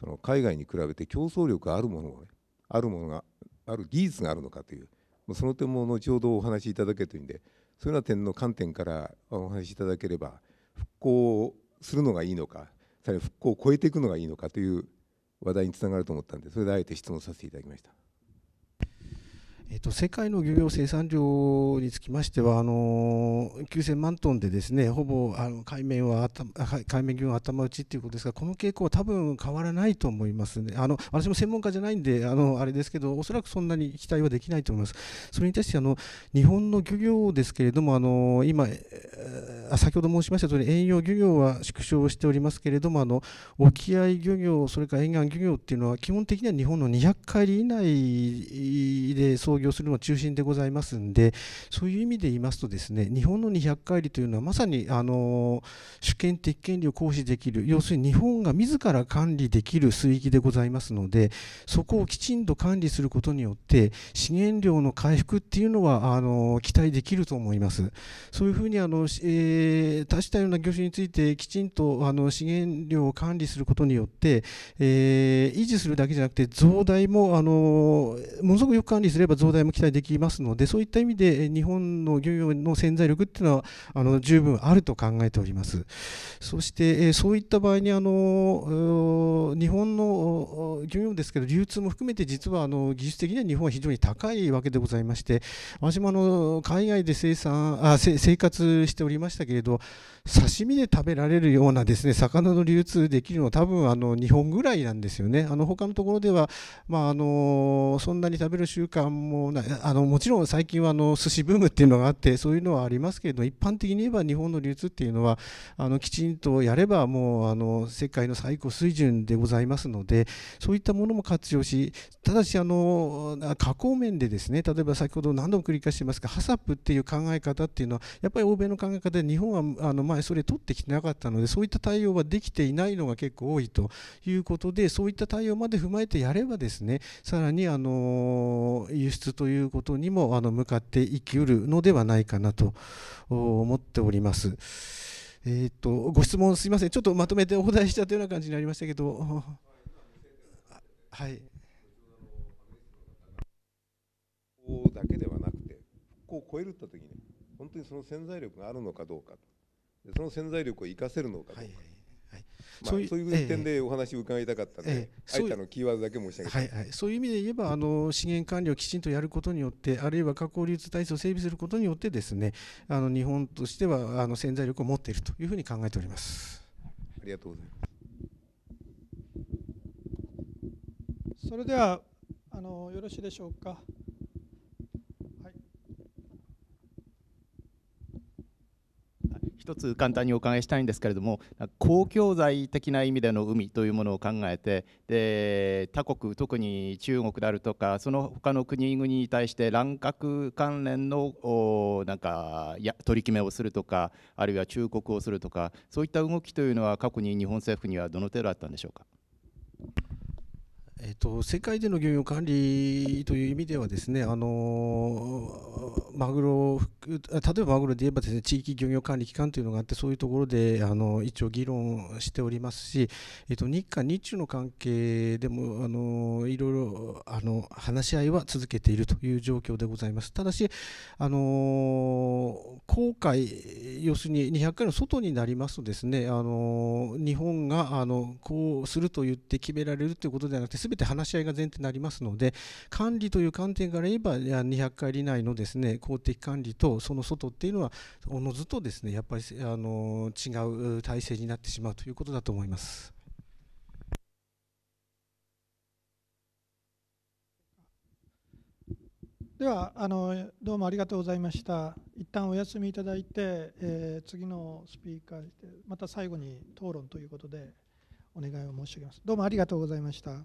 [SPEAKER 5] その海外に比べて競争力あるものを、ね、あるものがある技術があるのかというその点も後ほどお話しいただけるというんでそういうような点の観点からお話しいただければ興をするのがいいのかさらに復興を超えていくのがいいのかという話題につながると思ったんでそれであえて質問させていただきました。
[SPEAKER 4] えっと、世界の漁業生産量につきましてはあの9000万トンでですねほぼあの海面は海面魚は頭打ちということですがこの傾向は多分変わらないと思いますねあの私も専門家じゃないんであのあれですけどおそらくそんなに期待はできないと思いますそれに対してあの日本の漁業ですけれどもあの今先ほど申しました通り遠洋漁業は縮小しておりますけれどもあの沖合漁業それから沿岸漁業っていうのは基本的には日本の200海里以内でそう創業するの中心でございますんでそういう意味で言いますとですね日本の200回りというのはまさにあの主権的権利を行使できる要するに日本が自ら管理できる水域でございますのでそこをきちんと管理することによって資源量の回復っていうのはあの期待できると思いますそういうふうにあの、えー、多種多様な業種についてきちんとあの資源量を管理することによって、えー、維持するだけじゃなくて増大もあのものすごくよく管理すれば増増大も期待できますのでそういった意味で日本の漁業の潜在力っていうのはあの十分あると考えておりますそしてそういった場合にあの日本の漁業ですけど流通も含めて実はあの技術的には日本は非常に高いわけでございまして私もあの海外で生産あ生活しておりましたけれど刺身で食べられるようなですね魚の流通できるのは多分あの日本ぐらいなんですよね。あの他のところでは、まあ、あのそんなに食べる習慣もないあのもちろん最近はあの寿司ブームっていうのがあってそういうのはありますけれど一般的に言えば日本の流通っていうのはあのきちんとやればもうあの世界の最高水準でございますのでそういったものも活用しただしあの加工面でですね例えば先ほど何度も繰り返してますがハサップっていう考え方っていうのはやっぱり欧米の考え方で日本はあの、まあ前それ取ってきてなかったのでそういった対応はできていないのが結構多いということでそういった対応まで踏まえてやればですねさらにあの輸出ということにもあの向かっていきうるのではないかなと思っております。えーと、ご質問すいません、ちょっとまとめてお答えしたというような感じになりましたけど。
[SPEAKER 5] はい、だけではなくて復興を超えるって時に本当にその潜在力があるのかどうかその潜在力を生かせるのかどか、はいはいまあ、そういう点でお話を伺いたかったので、あえてのキーワードだけ申し上げて、はいは
[SPEAKER 4] い、そういう意味で言えばあの資源管理をきちんとやることによってあるいは加工流通体制を整備することによってですねあの日本としてはあの潜在力を持っているというふうに考えております
[SPEAKER 5] ありがとうございま
[SPEAKER 3] すそれではあのよろしいでしょうか。
[SPEAKER 2] 一つ簡単にお伺いしたいんですけれども公共財的な意味での海というものを考えてで他国特に中国であるとかその他の国々に対して乱獲関連のなんかや取り決めをするとかあるいは忠告をするとかそういった動きというのは過去に日本政府にはどの程度あったんでしょうか。
[SPEAKER 4] えっと、世界での漁業管理という意味ではですね、あのマグロ例えばマグロで言えばですね地域漁業管理機関というのがあってそういうところであの一応議論しておりますし、えっと、日韓日中の関係でもあのいろいろあの話し合いは続けているという状況でございます。ただしあの航海要するに200回の外になりますとですねあの日本があのこうすると言って決められるということではなくて全て話し合いが前提になりますので管理という観点から言えばい200回以内のですね公的管理とその外っていうのはおのずとですねやっぱりあの違う体制になってしまうということだと思います。
[SPEAKER 3] ではあのどうもありがとうございました一旦お休みいただいて、えー、次のスピーカーでまた最後に討論ということでお願いを申し上げますどうもありがとうございました。